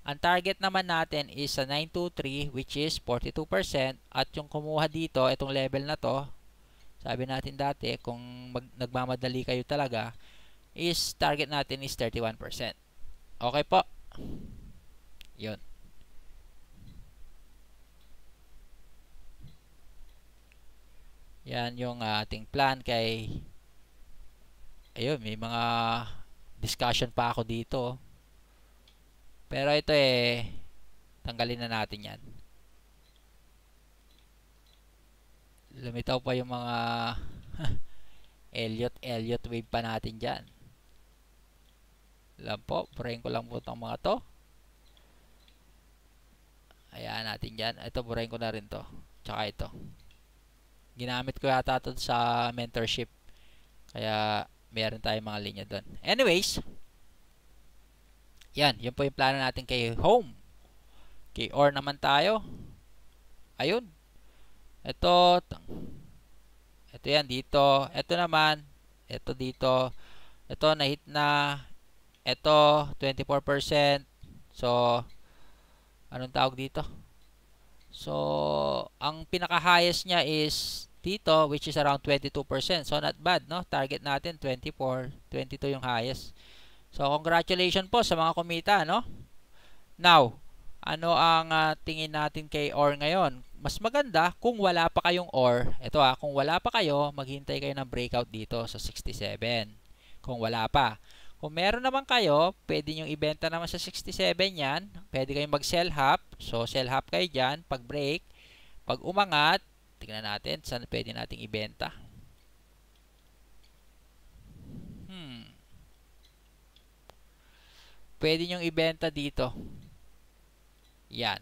Ang target naman natin is sa 923 which is 42% at yung kumuha dito, itong level na to, sabi natin dati kung mag, nagmamadali kayo talaga, is target natin is 31%. Okay po? Yun. Yan yung uh, ating plan kay ayun, may mga discussion pa ako dito. Pero ito eh, tanggalin na natin yan. Lumitaw pa yung mga Elliot, Elliot wave pa natin dyan. Alam po, burahin ko lang po itong mga to. Ayan natin dyan. Ito, burahin ko na rin to. Tsaka ito. Ginamit ko yata ito sa mentorship. Kaya, meron tayong mga linya doon. Anyways, yan, yun po yung plano natin kay home. Kay or naman tayo. Ayun. Ito. Ito yan dito. Ito naman. Ito dito. Ito na-hit na. Ito, 24%. So, anong tawag dito? So, ang pinaka-highest niya is dito, which is around 22%. So, not bad, no? Target natin, 24. 22 yung highest. So, congratulations po sa mga kumita, no? Now, ano ang uh, tingin natin kay OR ngayon? Mas maganda kung wala pa kayong OR. Ito ha, ah, kung wala pa kayo, maghintay kayo ng breakout dito sa 67. Kung wala pa. Kung meron naman kayo, pwede nyo ibenta naman sa 67 yan. Pwede kayong mag-sell half. So, sell half kayo dyan. Pag break, pag umangat, tingnan natin saan pwede nating ibenta. pwede nyong ibenta dito. Yan.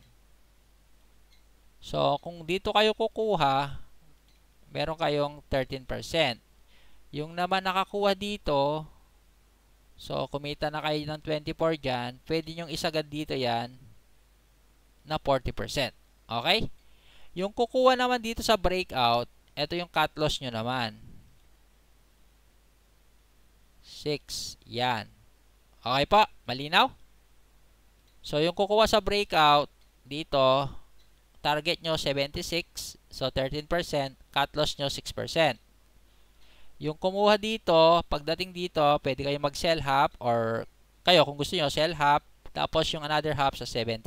So, kung dito kayo kukuha, meron kayong 13%. Yung naman nakakuha dito, so kumita na kayo ng 24 dyan, pwede nyong isagad dito yan na 40%. Okay? Yung kukuha naman dito sa breakout, ito yung cut loss nyo naman. 6. Yan. Okay pa? Malinaw? So, yung kukuha sa breakout, dito, target nyo 76, so 13%, cut loss nyo 6%. Yung kumuha dito, pagdating dito, pwede kayong mag-sell half or kayo kung gusto nyo, sell half, tapos yung another half sa 76.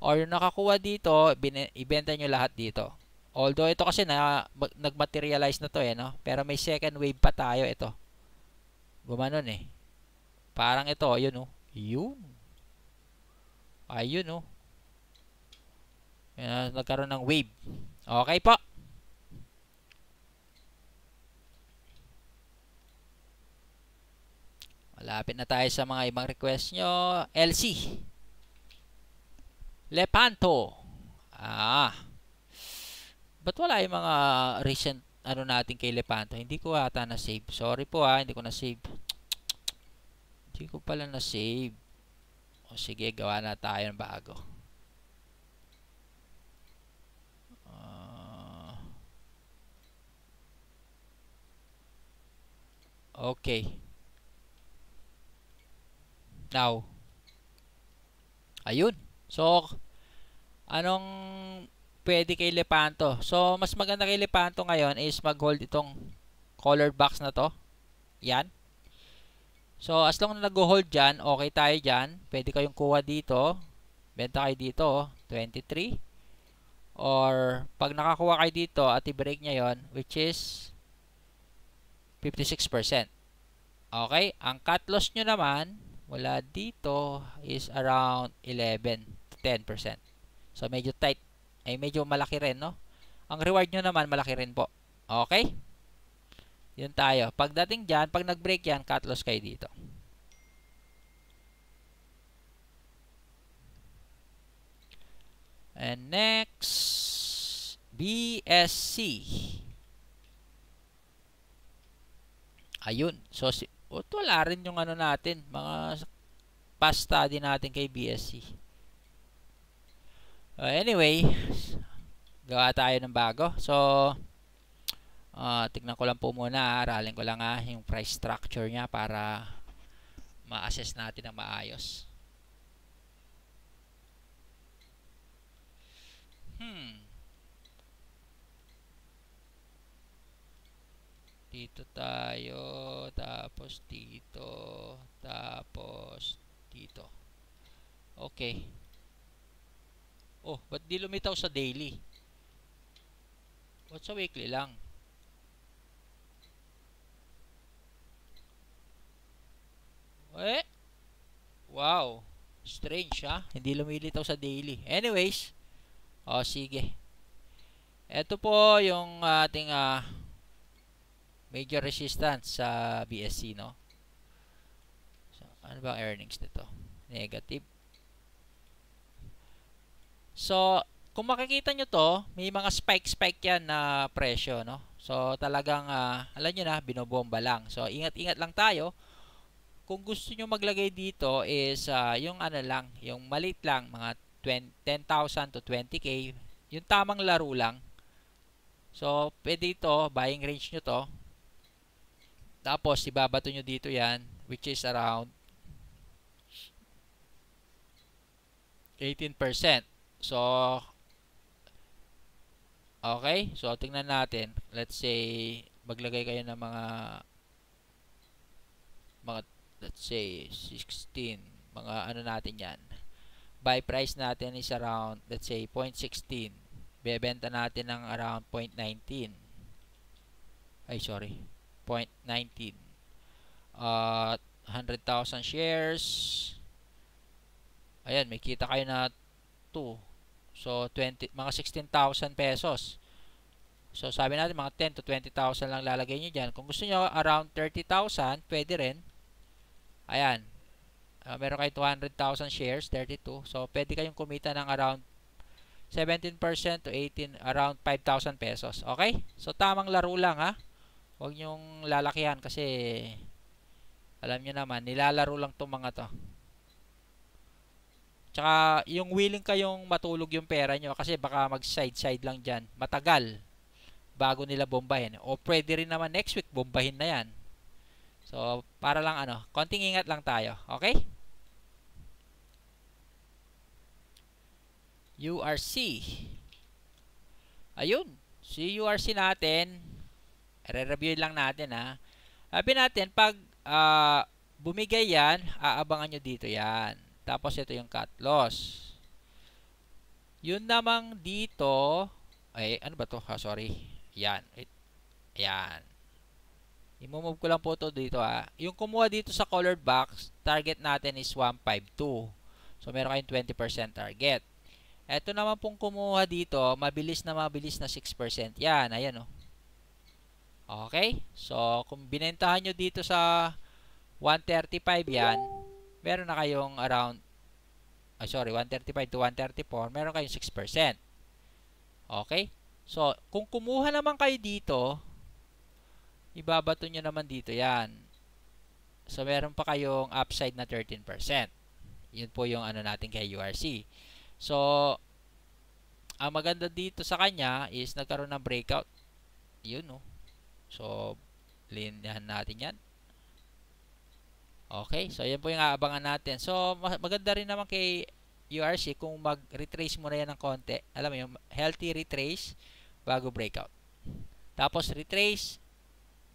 Or yung nakakuha dito, ibenta nyo lahat dito. Although ito kasi na, nag-materialize na to eh, no? Pero may second wave pa tayo ito. Gumanon eh. Parang ito, ayun oh. Yun. Ayun oh. Yan, nagkaroon ng wave. Okay po. Malapit na tayo sa mga ibang request nyo. LC. Lepanto. Ah. Ba't wala yung mga recent ano natin kay Lepanto? Hindi ko ata na-save. Sorry po ha, ah. hindi ko na-save. Hindi ko pala na-save. O sige, gawa na tayo ng bago. Uh, okay. Now. Ayun. So, anong pwede kay Lepanto? So, mas maganda kay Lepanto ngayon is mag-hold itong color box na to. Yan. So, as long na nag-hold dyan, okay tayo dyan. Pwede kayong kuha dito. Benta kayo dito, 23. Or, pag nakakuha kayo dito at i-break niya yon which is 56%. Okay? Ang cut loss nyo naman, wala dito, is around 11 to 10%. So, medyo tight. Ay, medyo malaki rin, no? Ang reward nyo naman, malaki rin po. Okay? Yun tayo. Pagdating dyan, pag nag-break yan, cut loss kayo dito. And next, BSC. Ayun. So, si, oh, wala rin yung ano natin, mga past study natin kay BSC. Uh, anyway, gawa tayo ng bago. So, Uh, tignan ko lang po muna, aralin ko lang ha, ah, yung price structure niya para ma-assess natin ng maayos. Hmm. Dito tayo, tapos dito, tapos dito. Okay. Oh, ba't di lumitaw sa daily? What's sa weekly lang? Eh? Wow. Strange ha. Hindi lumilitaw sa daily. Anyways. O oh, sige. Ito po yung ating uh, major resistance sa BSC no. So, ano ba earnings nito? Negative. So, kung makikita nyo to, may mga spike-spike yan na presyo no. So, talagang uh, alam niyo na binobomba lang. So, ingat-ingat lang tayo kung gusto nyo maglagay dito is uh, yung ano lang, yung maliit lang, mga 10,000 to 20k, yung tamang laro lang. So, pwede ito, buying range nyo to. Tapos, ibabato nyo dito yan, which is around 18%. So, okay. So, tingnan natin. Let's say, maglagay kayo ng mga mga let's say 16 mga ano natin yan buy price natin is around let's say 0.16 bebenta natin ng around 0.19 ay sorry 0.19 uh, 100,000 shares ayan may kita kayo na 2 so 20 mga 16,000 pesos So, sabi natin mga 10 to 20,000 lang lalagay nyo dyan. Kung gusto nyo around 30,000, pwede rin. Ayan. Uh, meron kayo 200,000 shares, 32. So, pwede kayong kumita ng around 17% to 18, around 5,000 pesos. Okay? So, tamang laro lang ha. Huwag nyong lalakihan kasi alam nyo naman, nilalaro lang tong mga to. Tsaka, yung willing kayong matulog yung pera nyo kasi baka mag-side-side lang dyan. Matagal bago nila bombahin. O pwede rin naman next week bombahin na yan. So, para lang ano, konting ingat lang tayo. Okay? URC. Ayun. Si URC natin, re-review lang natin ha. Sabi natin, pag uh, bumigay yan, aabangan nyo dito yan. Tapos ito yung cut loss. Yun namang dito, ay, ano ba to? Ha, ah, sorry. Yan. It, yan. I-move ko lang po to dito ha. Yung kumuha dito sa colored box, target natin is 152. So, meron kayong 20% target. Ito naman pong kumuha dito, mabilis na mabilis na 6%. Yan, ayan o. Oh. Okay? So, kung binentahan nyo dito sa 135 yan, meron na kayong around, oh, sorry, 135 to 134, meron kayong 6%. Okay? So, kung kumuha naman kayo dito, ibabato nyo naman dito yan. So, meron pa kayong upside na 13%. Yun po yung ano natin kay URC. So, ang maganda dito sa kanya is nagkaroon ng breakout. Yun, no? So, linyahan natin yan. Okay, so yan po yung aabangan natin. So, maganda rin naman kay URC kung mag-retrace mo na yan ng konti. Alam mo yung healthy retrace bago breakout. Tapos retrace,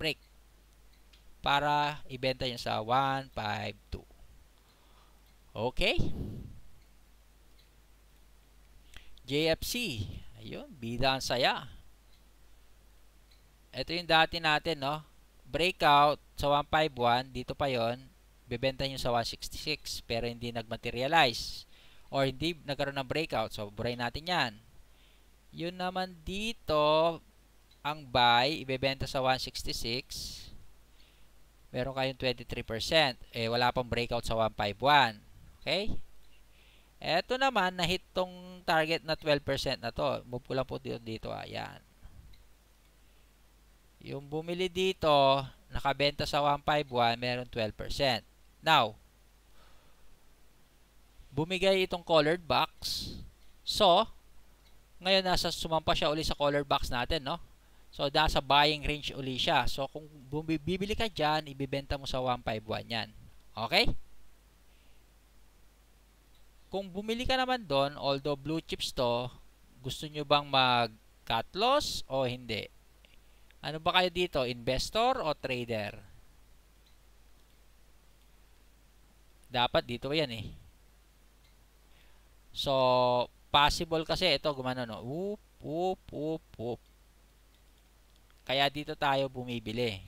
break para ibenta yun sa 152. Okay? JFC. Ayun, bida ang saya. Ito yung dati natin, no? Breakout sa 151, dito pa yon bebenta niyo sa 166 pero hindi nagmaterialize or hindi nagkaroon ng breakout. So, buray natin yan. Yun naman dito, ang buy, ibebenta sa 166, meron kayong 23%. Eh, wala pang breakout sa 151. Okay? Eto naman, nahit tong target na 12% na to. Move ko lang po dito, dito ayan. Ah. Yung bumili dito, nakabenta sa 151, meron 12%. Now, bumigay itong colored box. So, ngayon nasa sumampa siya uli sa color box natin, no? So, nasa buying range uli siya. So, kung bibili ka dyan, ibibenta mo sa 151 yan. Okay? Kung bumili ka naman doon, although blue chips to, gusto nyo bang mag-cut loss o hindi? Ano ba kayo dito? Investor o trader? Dapat dito yan eh. So, possible kasi ito gumano no. Oop, oop, oop, oop. Kaya dito tayo bumibili.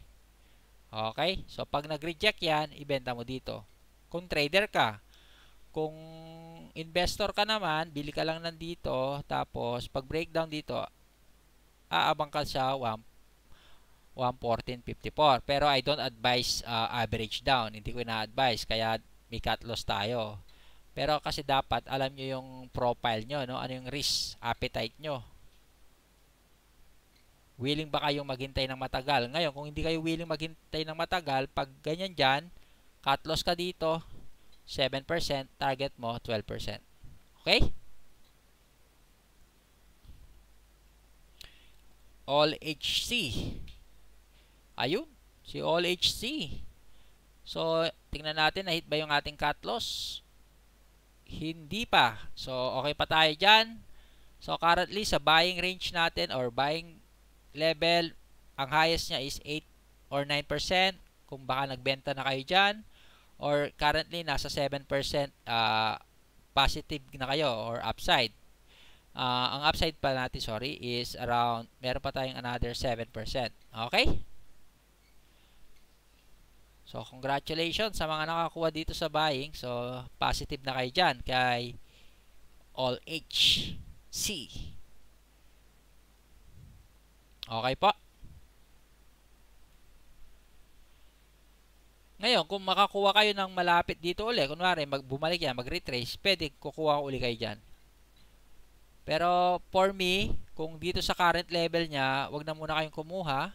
Okay? So, pag nag-reject yan, ibenta mo dito. Kung trader ka, kung investor ka naman, bili ka lang nandito, tapos pag breakdown dito, aabang ka sa 114.54. Pero I don't advise uh, average down. Hindi ko na-advise, kaya may cut loss tayo. Pero kasi dapat alam nyo yung profile nyo, no? ano yung risk appetite nyo willing ba kayong maghintay ng matagal? Ngayon, kung hindi kayo willing maghintay ng matagal, pag ganyan dyan, cut loss ka dito, 7%, target mo, 12%. Okay? All HC. Ayun, si All HC. So, tingnan natin, na-hit ba yung ating cut loss? Hindi pa. So, okay pa tayo dyan. So, currently, sa buying range natin or buying level, ang highest niya is 8 or 9% kung baka nagbenta na kayo dyan or currently nasa 7% uh, ah, positive na kayo or upside. Uh, ang upside pa natin, sorry, is around, meron pa tayong another 7%. Okay? So, congratulations sa mga nakakuha dito sa buying. So, positive na kayo dyan kay All H. HC. Okay po? Ngayon, kung makakuha kayo ng malapit dito uli, kunwari, mag, bumalik yan, mag-retrace, pwede kukuha uli kayo dyan. Pero, for me, kung dito sa current level niya, wag na muna kayong kumuha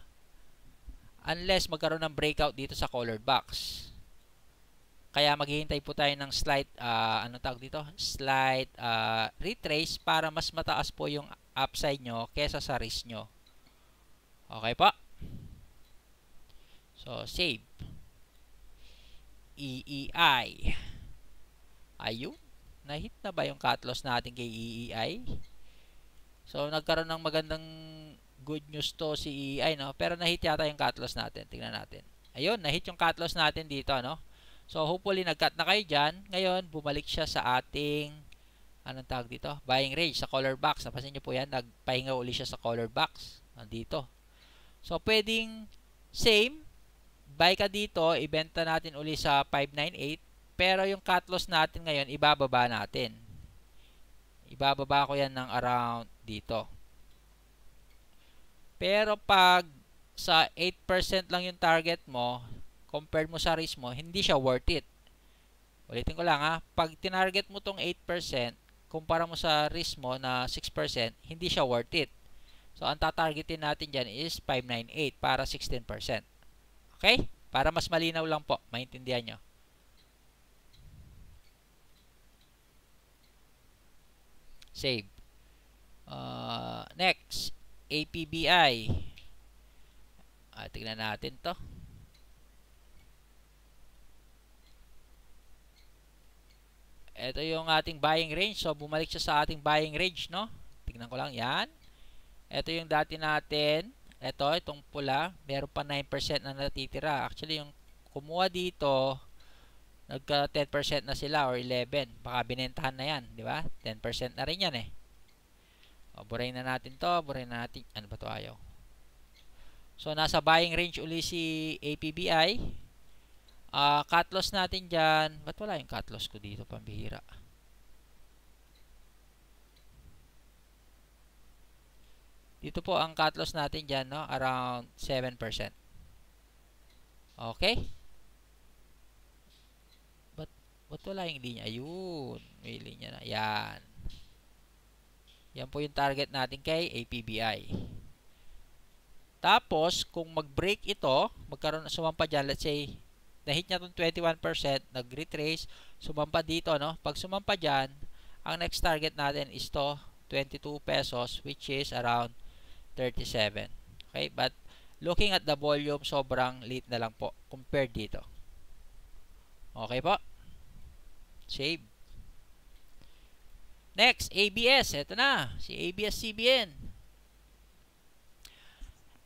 unless magkaroon ng breakout dito sa colored box. Kaya maghihintay po tayo ng slight, uh, ano tawag dito? Slight uh, retrace para mas mataas po yung upside nyo kesa sa risk nyo. Okay po. So, save. EEI. Ayun. Nahit na ba yung cut loss natin kay EEI? So, nagkaroon ng magandang good news to si EEI, no? Pero nahit yata yung cut loss natin. Tingnan natin. Ayun, nahit yung cut loss natin dito, no? So, hopefully, nag-cut na kayo dyan. Ngayon, bumalik siya sa ating, anong tawag dito? Buying range, sa color box. Napansin niyo po yan, nagpahinga uli siya sa color box. Nandito. So, pwedeng same, buy ka dito, ibenta natin uli sa 598, pero yung cut loss natin ngayon, ibababa natin. Ibababa ko yan ng around dito. Pero pag sa 8% lang yung target mo, compared mo sa risk mo, hindi siya worth it. Ulitin ko lang ha, pag tinarget mo tong 8%, kumpara mo sa risk mo na 6%, hindi siya worth it. So, ang tatargetin natin dyan is 598 para 16%. Okay? Para mas malinaw lang po, maintindihan nyo. Save. Uh, next, APBI. Ah, tignan natin to. Ito yung ating buying range. So, bumalik siya sa ating buying range, no? Tignan ko lang. Yan. Ito yung dati natin. Ito, itong pula, meron pa 9% na natitira. Actually, yung kumuha dito, nagka 10% na sila or 11. Baka binentahan na yan, di ba? 10% na rin yan eh. O, buray na natin to, buray na natin. Ano ba to ayaw? So, nasa buying range uli si APBI. Uh, ah, cut loss natin dyan. Ba't wala yung cut loss ko dito, pambihira? Dito po ang cut loss natin dyan, no? Around 7%. Okay? But, ba't wala yung linya? Ayun. May linya na. Yan. Yan po yung target natin kay APBI. Tapos, kung mag-break ito, magkaroon sumampa dyan, let's say, na-hit niya itong 21%, nag-retrace, sumampa dito, no? Pag sumampa dyan, ang next target natin is to 22 pesos, which is around 37. Okay, but looking at the volume, sobrang late na lang po compared dito. Okay po? Save. Next, ABS. Ito na, si ABS-CBN.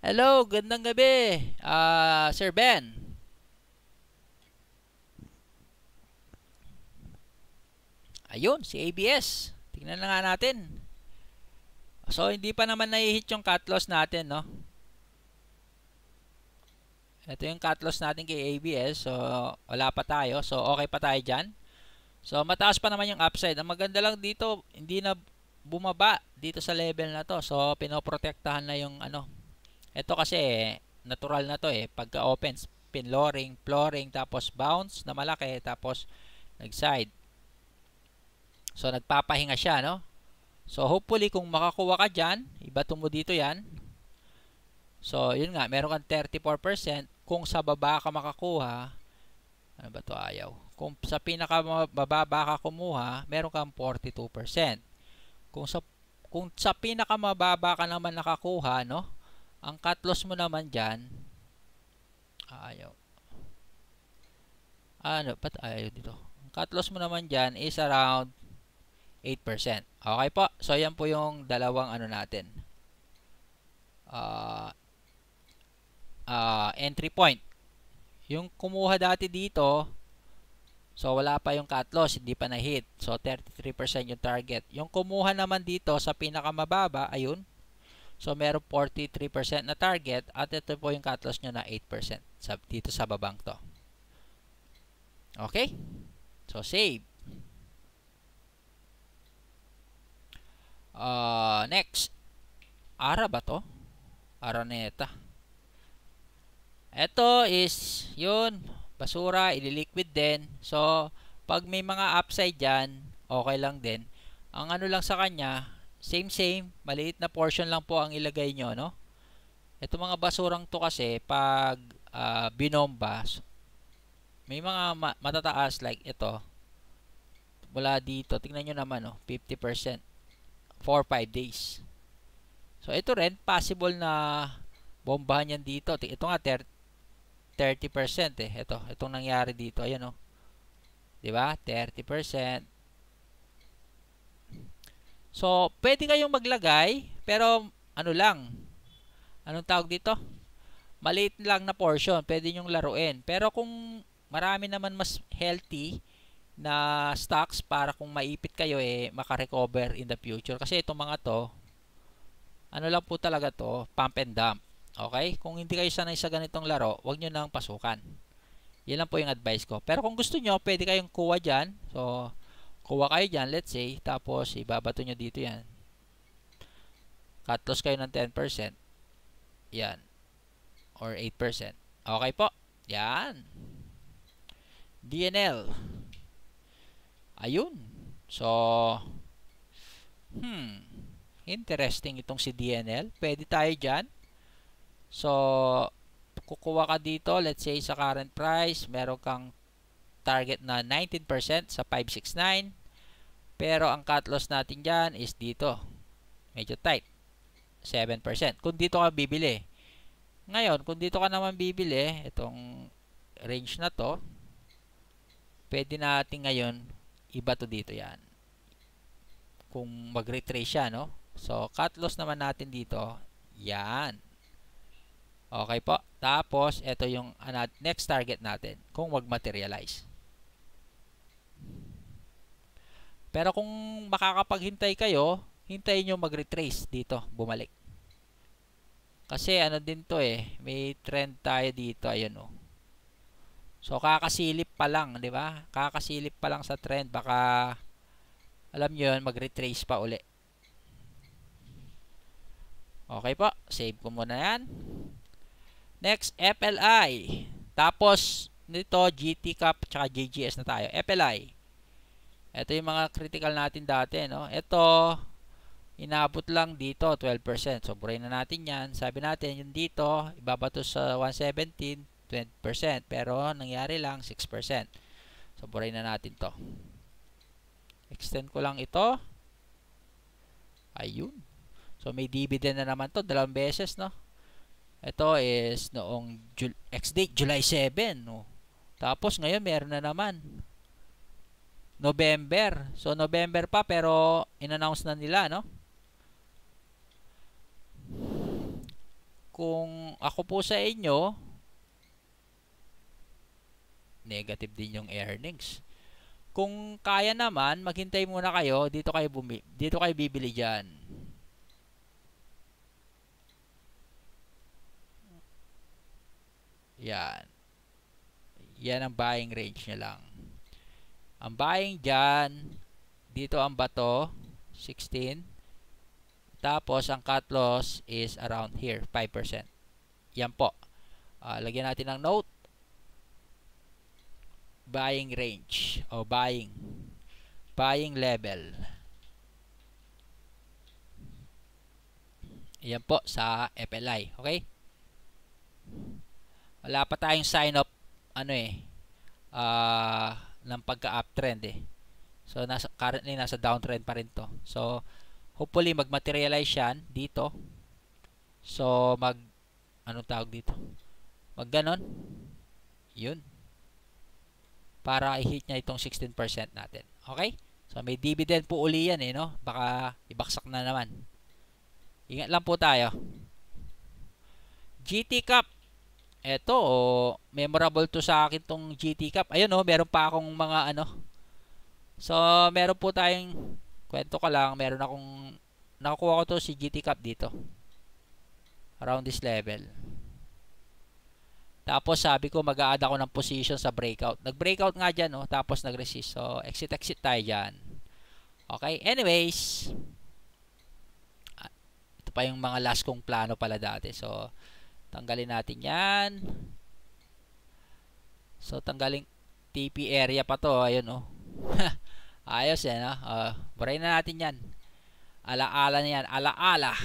Hello, gandang gabi, uh, Sir Ben. Ayun, si ABS. Tingnan na nga natin. So, hindi pa naman nahihit yung cut loss natin, no? Ito yung cut loss natin kay ABS. So, wala pa tayo. So, okay pa tayo dyan. So, mataas pa naman yung upside. Ang maganda lang dito, hindi na bumaba dito sa level na to. So, pinoprotektahan na yung ano. Ito kasi, natural na to eh. Pagka opens, pin pinlooring, flooring, tapos bounce na malaki, tapos nag-side. So, nagpapahinga siya, no? So, hopefully, kung makakuha ka dyan, ibato mo dito yan. So, yun nga, meron kang 34%. Kung sa baba ka makakuha, ano ba to ayaw? Kung sa pinakamababa ka kumuha, meron kang 42%. Kung sa kung sa pinakamababa ka naman nakakuha, no? Ang cut loss mo naman diyan ayaw. Ano, pat ayaw dito. Ang cut loss mo naman diyan is around 8%. Okay po? So, ayan po yung dalawang ano natin. Uh, uh, entry point. Yung kumuha dati dito, so wala pa yung cut loss, hindi pa na-hit. So, 33% yung target. Yung kumuha naman dito sa pinakamababa, ayun. So, meron 43% na target at ito po yung cut loss nyo na 8% dito sa babang to. Okay? So, save. Uh, next. Ara ba to? Araneta. Ito is, yun, basura, ililiquid din. So, pag may mga upside dyan, okay lang din. Ang ano lang sa kanya, same same, maliit na portion lang po ang ilagay nyo, no? Ito mga basurang to kasi, pag uh, binomba, may mga matataas like ito, mula dito, tingnan nyo naman, no? 50%. 4 5 days. So, ito rin, possible na bombahan yan dito. Ito nga, 30% eh. Ito, itong nangyari dito. Ayan oh. 'Di ba? 30%. So, pwede kayong maglagay, pero ano lang, anong tawag dito? Maliit lang na portion, pwede nyong laruin. Pero kung marami naman mas healthy, na stocks para kung maipit kayo eh makarecover in the future kasi itong mga to ano lang po talaga to pump and dump okay kung hindi kayo sanay sa ganitong laro wag nyo nang pasukan yan lang po yung advice ko pero kung gusto nyo pwede kayong kuha dyan so kuha kayo dyan let's say tapos ibabato nyo dito yan cut loss kayo ng 10% yan or 8% okay po yan DNL Ayun. So, hmm, interesting itong si DNL. Pwede tayo dyan. So, kukuha ka dito, let's say sa current price, meron kang target na 19% sa 569. Pero ang cut loss natin dyan is dito. Medyo tight. 7%. Kung dito ka bibili. Ngayon, kung dito ka naman bibili, itong range na to, pwede natin ngayon iba to dito yan. Kung mag-retrace siya, no? So, cut loss naman natin dito. Yan. Okay po. Tapos, ito yung next target natin kung mag-materialize. Pero kung makakapaghintay kayo, hintayin nyo mag-retrace dito, bumalik. Kasi ano din to eh, may trend tayo dito, ayun oh. So, kakasilip pa lang, di ba? Kakasilip pa lang sa trend. Baka, alam niyo yun, mag-retrace pa uli. Okay po. Save ko muna yan. Next, FLI. Tapos, nito, GT Cup, tsaka JGS na tayo. FLI. Ito yung mga critical natin dati, no? Ito, inabot lang dito 12%. So, buray na natin yan. Sabi natin, yung dito, ibabato sa 117. 10%, Pero, nangyari lang 6%. So, buray na natin to. Extend ko lang ito. Ayun. So, may dividend na naman to. Dalawang beses, no? Ito is noong Jul ex-date, July 7. No? Tapos, ngayon, meron na naman. November. So, November pa, pero in-announce na nila, no? Kung ako po sa inyo, negative din yung earnings. Kung kaya naman, maghintay muna kayo, dito kayo bumi dito kayo bibili diyan. Yan. Yan ang buying range niya lang. Ang buying diyan, dito ang bato 16. Tapos ang cut loss is around here 5%. Yan po. Uh, lagyan natin ng note buying range o buying buying level yan po sa FLI okay wala pa tayong sign up ano eh uh, ng pagka uptrend eh so nasa, currently nasa downtrend pa rin to so hopefully magmaterialize yan dito so mag anong tawag dito mag ganon yun para i-hit niya itong 16% natin. Okay? So may dividend po uli yan eh, no? Baka ibaksak na naman. Ingat lang po tayo. GT Cup. Ito, oh, memorable to sa akin tong GT Cup. Ayun, oh, meron pa akong mga ano. So, meron po tayong, kwento ko lang, meron akong, nakakuha ko to si GT Cup dito. Around this level. Tapos sabi ko mag aada add ako ng position sa breakout. Nag-breakout nga diyan, no? tapos nag-resist. So, exit-exit tayo diyan. Okay, anyways. Ah, ito pa yung mga last kong plano pala dati. So, tanggalin natin yan. So, tanggalin TP area pa to. Ayun, oh. Ayos yan, oh. Uh, buray na natin yan. Alaala na yan. Alaala.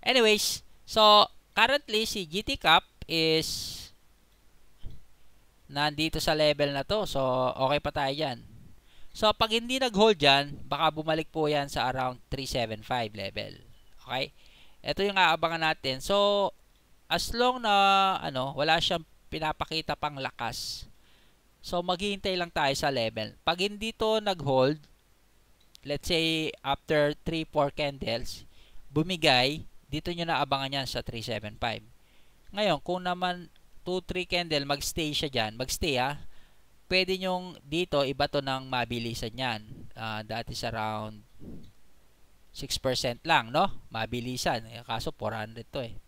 Anyways, so, currently si GT Cup is nandito sa level na to. So, okay pa tayo dyan. So, pag hindi nag-hold dyan, baka bumalik po yan sa around 375 level. Okay? Ito yung aabangan natin. So, as long na ano, wala siyang pinapakita pang lakas. So, maghihintay lang tayo sa level. Pag hindi to nag-hold, let's say after 3-4 candles, bumigay, dito nyo na abangan yan sa 375. Ngayon, kung naman 2-3 candle, magstay siya diyan. Magstay ha? Ah. Pwede nyong dito iba to ng mabilisan niyan. Uh, ah, that is around 6% lang, no? Mabilisan. Eh, kaso 400 to eh.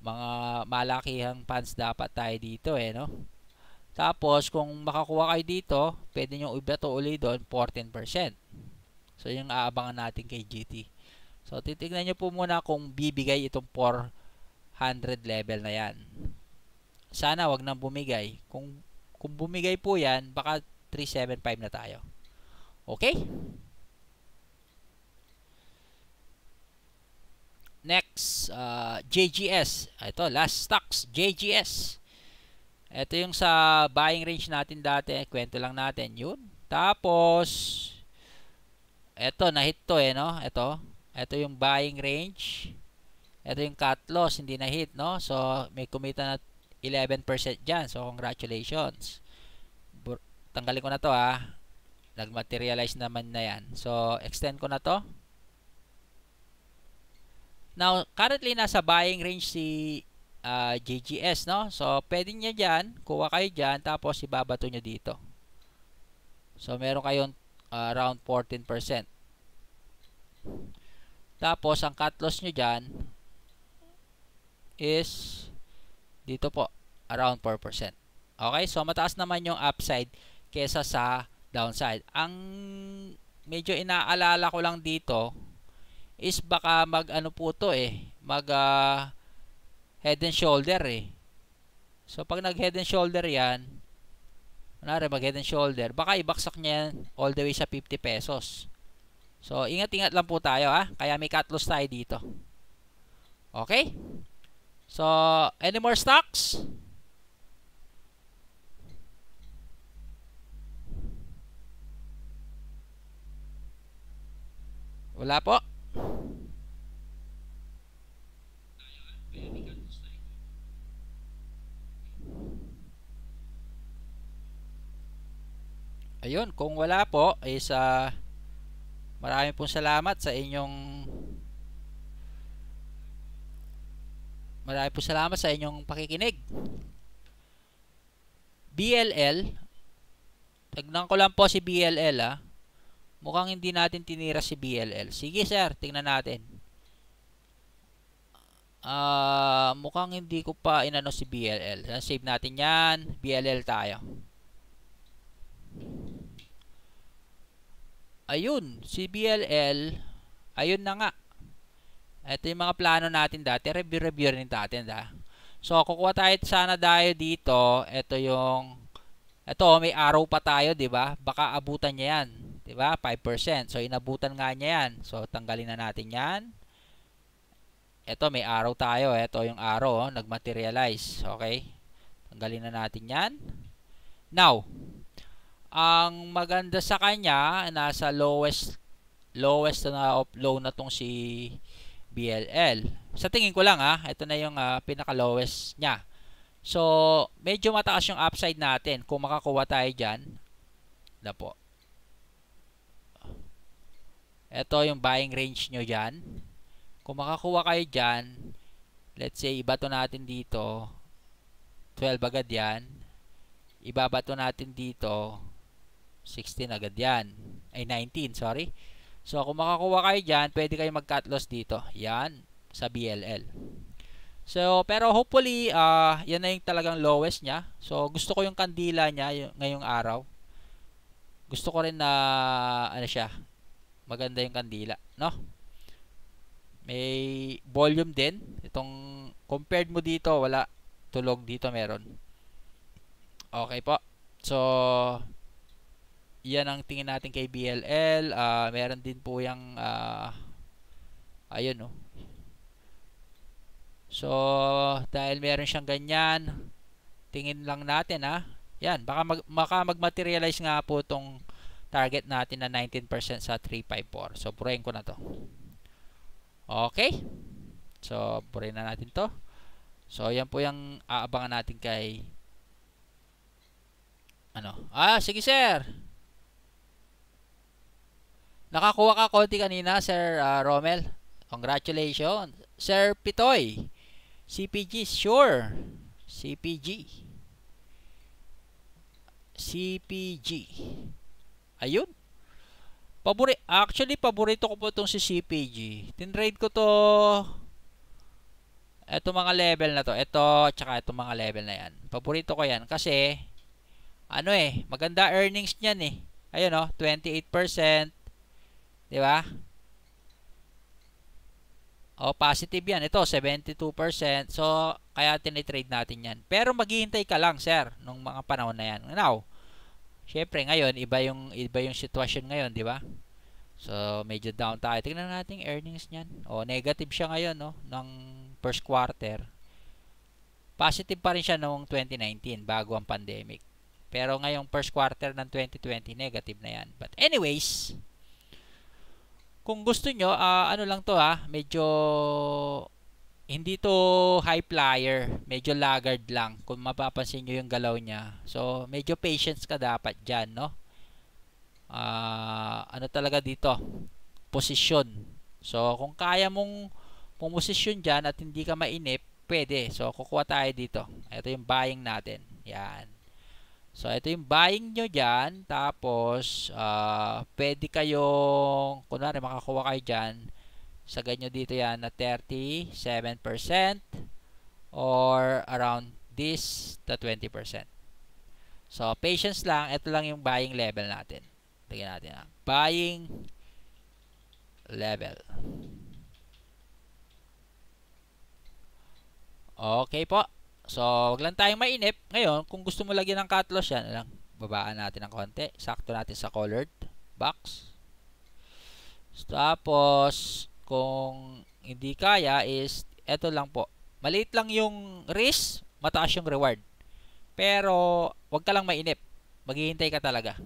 Mga malakihang pants dapat tayo dito eh, no? Tapos, kung makakuha kayo dito, pwede nyong iba to uli doon, 14%. So, yung aabangan natin kay GT. So, titignan nyo po muna kung bibigay itong 400 level na yan sana wag nang bumigay. Kung, kung bumigay po yan, baka 375 na tayo. Okay? Next, uh, JGS. Ah, ito, last stocks, JGS. Ito yung sa buying range natin dati. Kwento lang natin yun. Tapos, ito, nahit to eh, no? Ito, ito yung buying range. Ito yung cut loss, hindi nahit, no? So, may kumita na 11% dyan. So, congratulations. Bur tanggalin ko na to ha. Ah. Nagmaterialize naman na yan. So, extend ko na to. Now, currently nasa buying range si uh, ah, JGS, no? So, pwede niya dyan. Kuha kayo dyan. Tapos, ibabato niya dito. So, meron kayong uh, around 14%. Tapos, ang cut loss niya dyan is dito po, around 4%. Okay, so mataas naman yung upside kesa sa downside. Ang medyo inaalala ko lang dito is baka mag ano po to eh, mag uh, head and shoulder eh. So pag nag head and shoulder yan, kunwari mag head and shoulder, baka ibaksak niya yan all the way sa 50 pesos. So ingat-ingat lang po tayo ha, kaya may cut loss tayo dito. Okay? So, any more stocks? Wala po. Ayun, kung wala po is uh, ah, marami pong salamat sa inyong Marami po salamat sa inyong pakikinig. BLL, tagnan ko lang po si BLL ah. Mukhang hindi natin tinira si BLL. Sige sir, tingnan natin. Uh, mukhang hindi ko pa inano si BLL. Ah, save natin yan. BLL tayo. Ayun, si BLL, ayun na nga. Ito yung mga plano natin dati. Review-review rin natin. Da. So, kukuha tayo sana tayo dito. Ito yung... Ito, may arrow pa tayo, di ba? Baka abutan niya yan. Di ba? 5%. So, inabutan nga niya yan. So, tanggalin na natin yan. Ito, may arrow tayo. Ito yung arrow. Oh, Nag-materialize. Okay? Tanggalin na natin yan. Now, ang maganda sa kanya, nasa lowest lowest na of low na tong si BLL. Sa tingin ko lang ha, ah, ito na yung uh, pinaka-lowest niya. So, medyo mataas yung upside natin kung makakuha tayo dyan. Na po. Ito yung buying range nyo dyan. Kung makakuha kayo dyan, let's say, ibato natin dito. 12 agad yan. Ibabato natin dito. 16 agad yan. Ay, 19, sorry. So, kung makakuha kayo dyan, pwede kayo mag-cut loss dito. Yan, sa BLL. So, pero hopefully, uh, yan na yung talagang lowest niya. So, gusto ko yung kandila niya yung, ngayong araw. Gusto ko rin na, ano siya, maganda yung kandila, no? May volume din. Itong, compared mo dito, wala. Tulog dito meron. Okay po. So, yan ang tingin natin kay BLL. Uh, ah, meron din po yung uh, ah, ayun no. Oh. So, dahil meron siyang ganyan, tingin lang natin ha. Ah. Yan, baka, mag, baka mag-materialize nga po tong target natin na 19% sa 354. So, burayin ko na to. Okay. So, burayin na natin to. So, yan po yung aabangan natin kay ano. Ah, sige sir. Nakakuha ka konti kanina, Sir uh, Romel. Congratulations. Sir Pitoy. CPG, sure. CPG. CPG. Ayun. Pabori actually, paborito ko po itong si CPG. Tinrade ko to Ito mga level na to. Ito, tsaka itong mga level na yan. Paborito ko yan kasi ano eh, maganda earnings niyan eh. Ayun oh, 28%. 'Di ba? O, oh, positive yan. Ito, 72%. So, kaya tinitrade natin yan. Pero maghihintay ka lang, sir, nung mga panahon na yan. Now, syempre ngayon, iba yung, iba yung sitwasyon ngayon, di ba? So, medyo down tayo. Tingnan natin earnings niyan. O, oh, negative siya ngayon, no, ng first quarter. Positive pa rin siya noong 2019, bago ang pandemic. Pero ngayong first quarter ng 2020, negative na yan. But anyways, kung gusto nyo, uh, ano lang to ha, ah, medyo hindi to high flyer, medyo laggard lang kung mapapansin nyo yung galaw niya. So, medyo patience ka dapat dyan, no? Uh, ano talaga dito? Posisyon. So, kung kaya mong pumosisyon dyan at hindi ka mainip, pwede. So, kukuha tayo dito. Ito yung buying natin. Yan. So, ito yung buying nyo dyan. Tapos, uh, pwede kayong, kunwari makakuha kayo dyan, sagay nyo dito yan na 37% or around this to 20%. So, patience lang. Ito lang yung buying level natin. Tignan natin ha. Ah. Buying level. Okay po. So, wag lang tayong mainip. Ngayon, kung gusto mo lagyan ng cut loss yan, lang, babaan natin ng konti. Sakto natin sa colored box. Tapos, kung hindi kaya is, eto lang po. Maliit lang yung risk, mataas yung reward. Pero, wag ka lang mainip. Maghihintay ka talaga.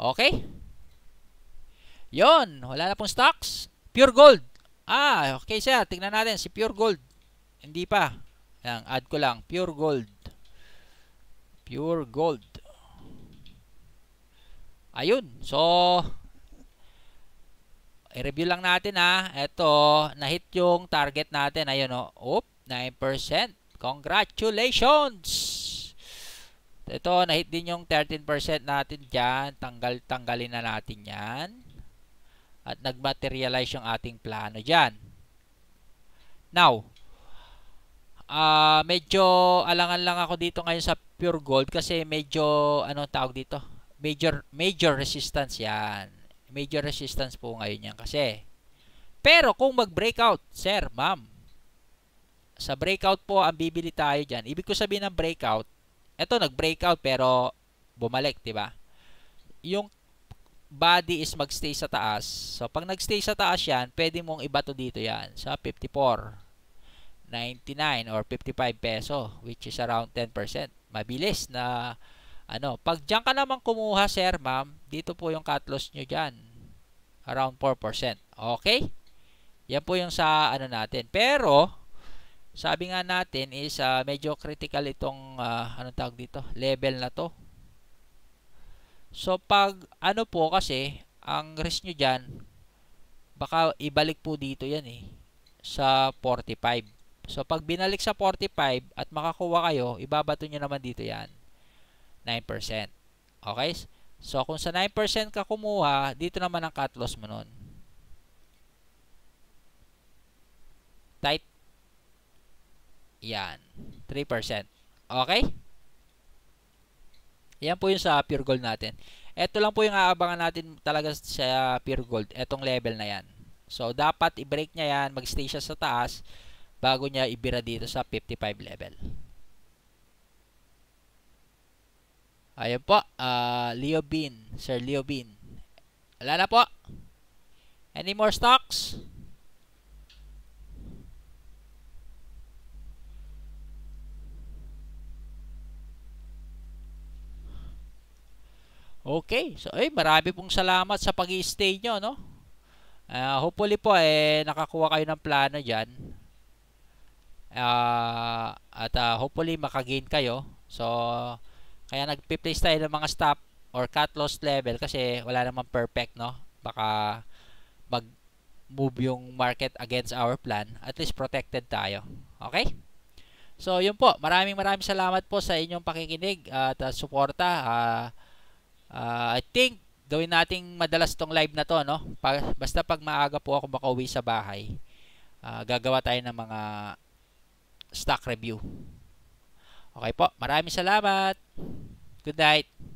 Okay? Yon, wala na pong stocks. Pure gold. Ah, okay siya. Tingnan natin si Pure Gold. Hindi pa. Yan, add ko lang. Pure gold. Pure gold. Ayun. So, i-review lang natin ha. Ito, na-hit yung target natin. Ayun o. Oh. Oop, 9%. Congratulations! Ito, na-hit din yung 13% natin dyan. Tanggal-tanggalin na natin yan. At nag-materialize yung ating plano dyan. Now, uh, medyo alangan lang ako dito ngayon sa pure gold kasi medyo ano tawag dito? Major major resistance 'yan. Major resistance po ngayon 'yan kasi. Pero kung mag-breakout, sir, ma'am, sa breakout po ang bibili tayo diyan. Ibig ko sabihin ng breakout, eto nag-breakout pero bumalik, 'di ba? Yung body is magstay sa taas. So pag nagstay sa taas 'yan, pwede mong ibato dito 'yan sa 54. 99 or 55 peso which is around 10%. Mabilis na ano, pag diyan ka naman kumuha sir, ma'am, dito po yung cut loss niyo diyan. Around 4%. Okay? Yan po yung sa ano natin. Pero sabi nga natin is uh, medyo critical itong uh, anong tawag dito, level na to. So pag ano po kasi ang risk niyo diyan baka ibalik po dito yan eh sa 45 So, pag binalik sa 45 at makakuha kayo, ibabato nyo naman dito yan. 9%. Okay? So, kung sa 9% ka kumuha, dito naman ang cut loss mo nun. Tight. Yan. 3%. Okay? Yan po yung sa pure gold natin. Ito lang po yung aabangan natin talaga sa pure gold. Itong level na yan. So, dapat i-break niya yan. Mag-stay siya sa taas bago niya ibira dito sa 55 level. Ayan po, uh, Leo Bean, Sir Leo Bean. Wala na po. Any more stocks? Okay. So, ay marami pong salamat sa pag stay nyo, no? Uh, hopefully po, eh, nakakuha kayo ng plano diyan uh, at uh, hopefully makagain kayo so kaya nagpi-place tayo ng mga stop or cut loss level kasi wala namang perfect no baka mag move yung market against our plan at least protected tayo okay so yun po maraming maraming salamat po sa inyong pakikinig at uh, suporta uh, uh, I think gawin nating madalas tong live na to no pa basta pag maaga po ako makauwi sa bahay uh, gagawa tayo ng mga stock review. Okay po, maraming salamat. Good night.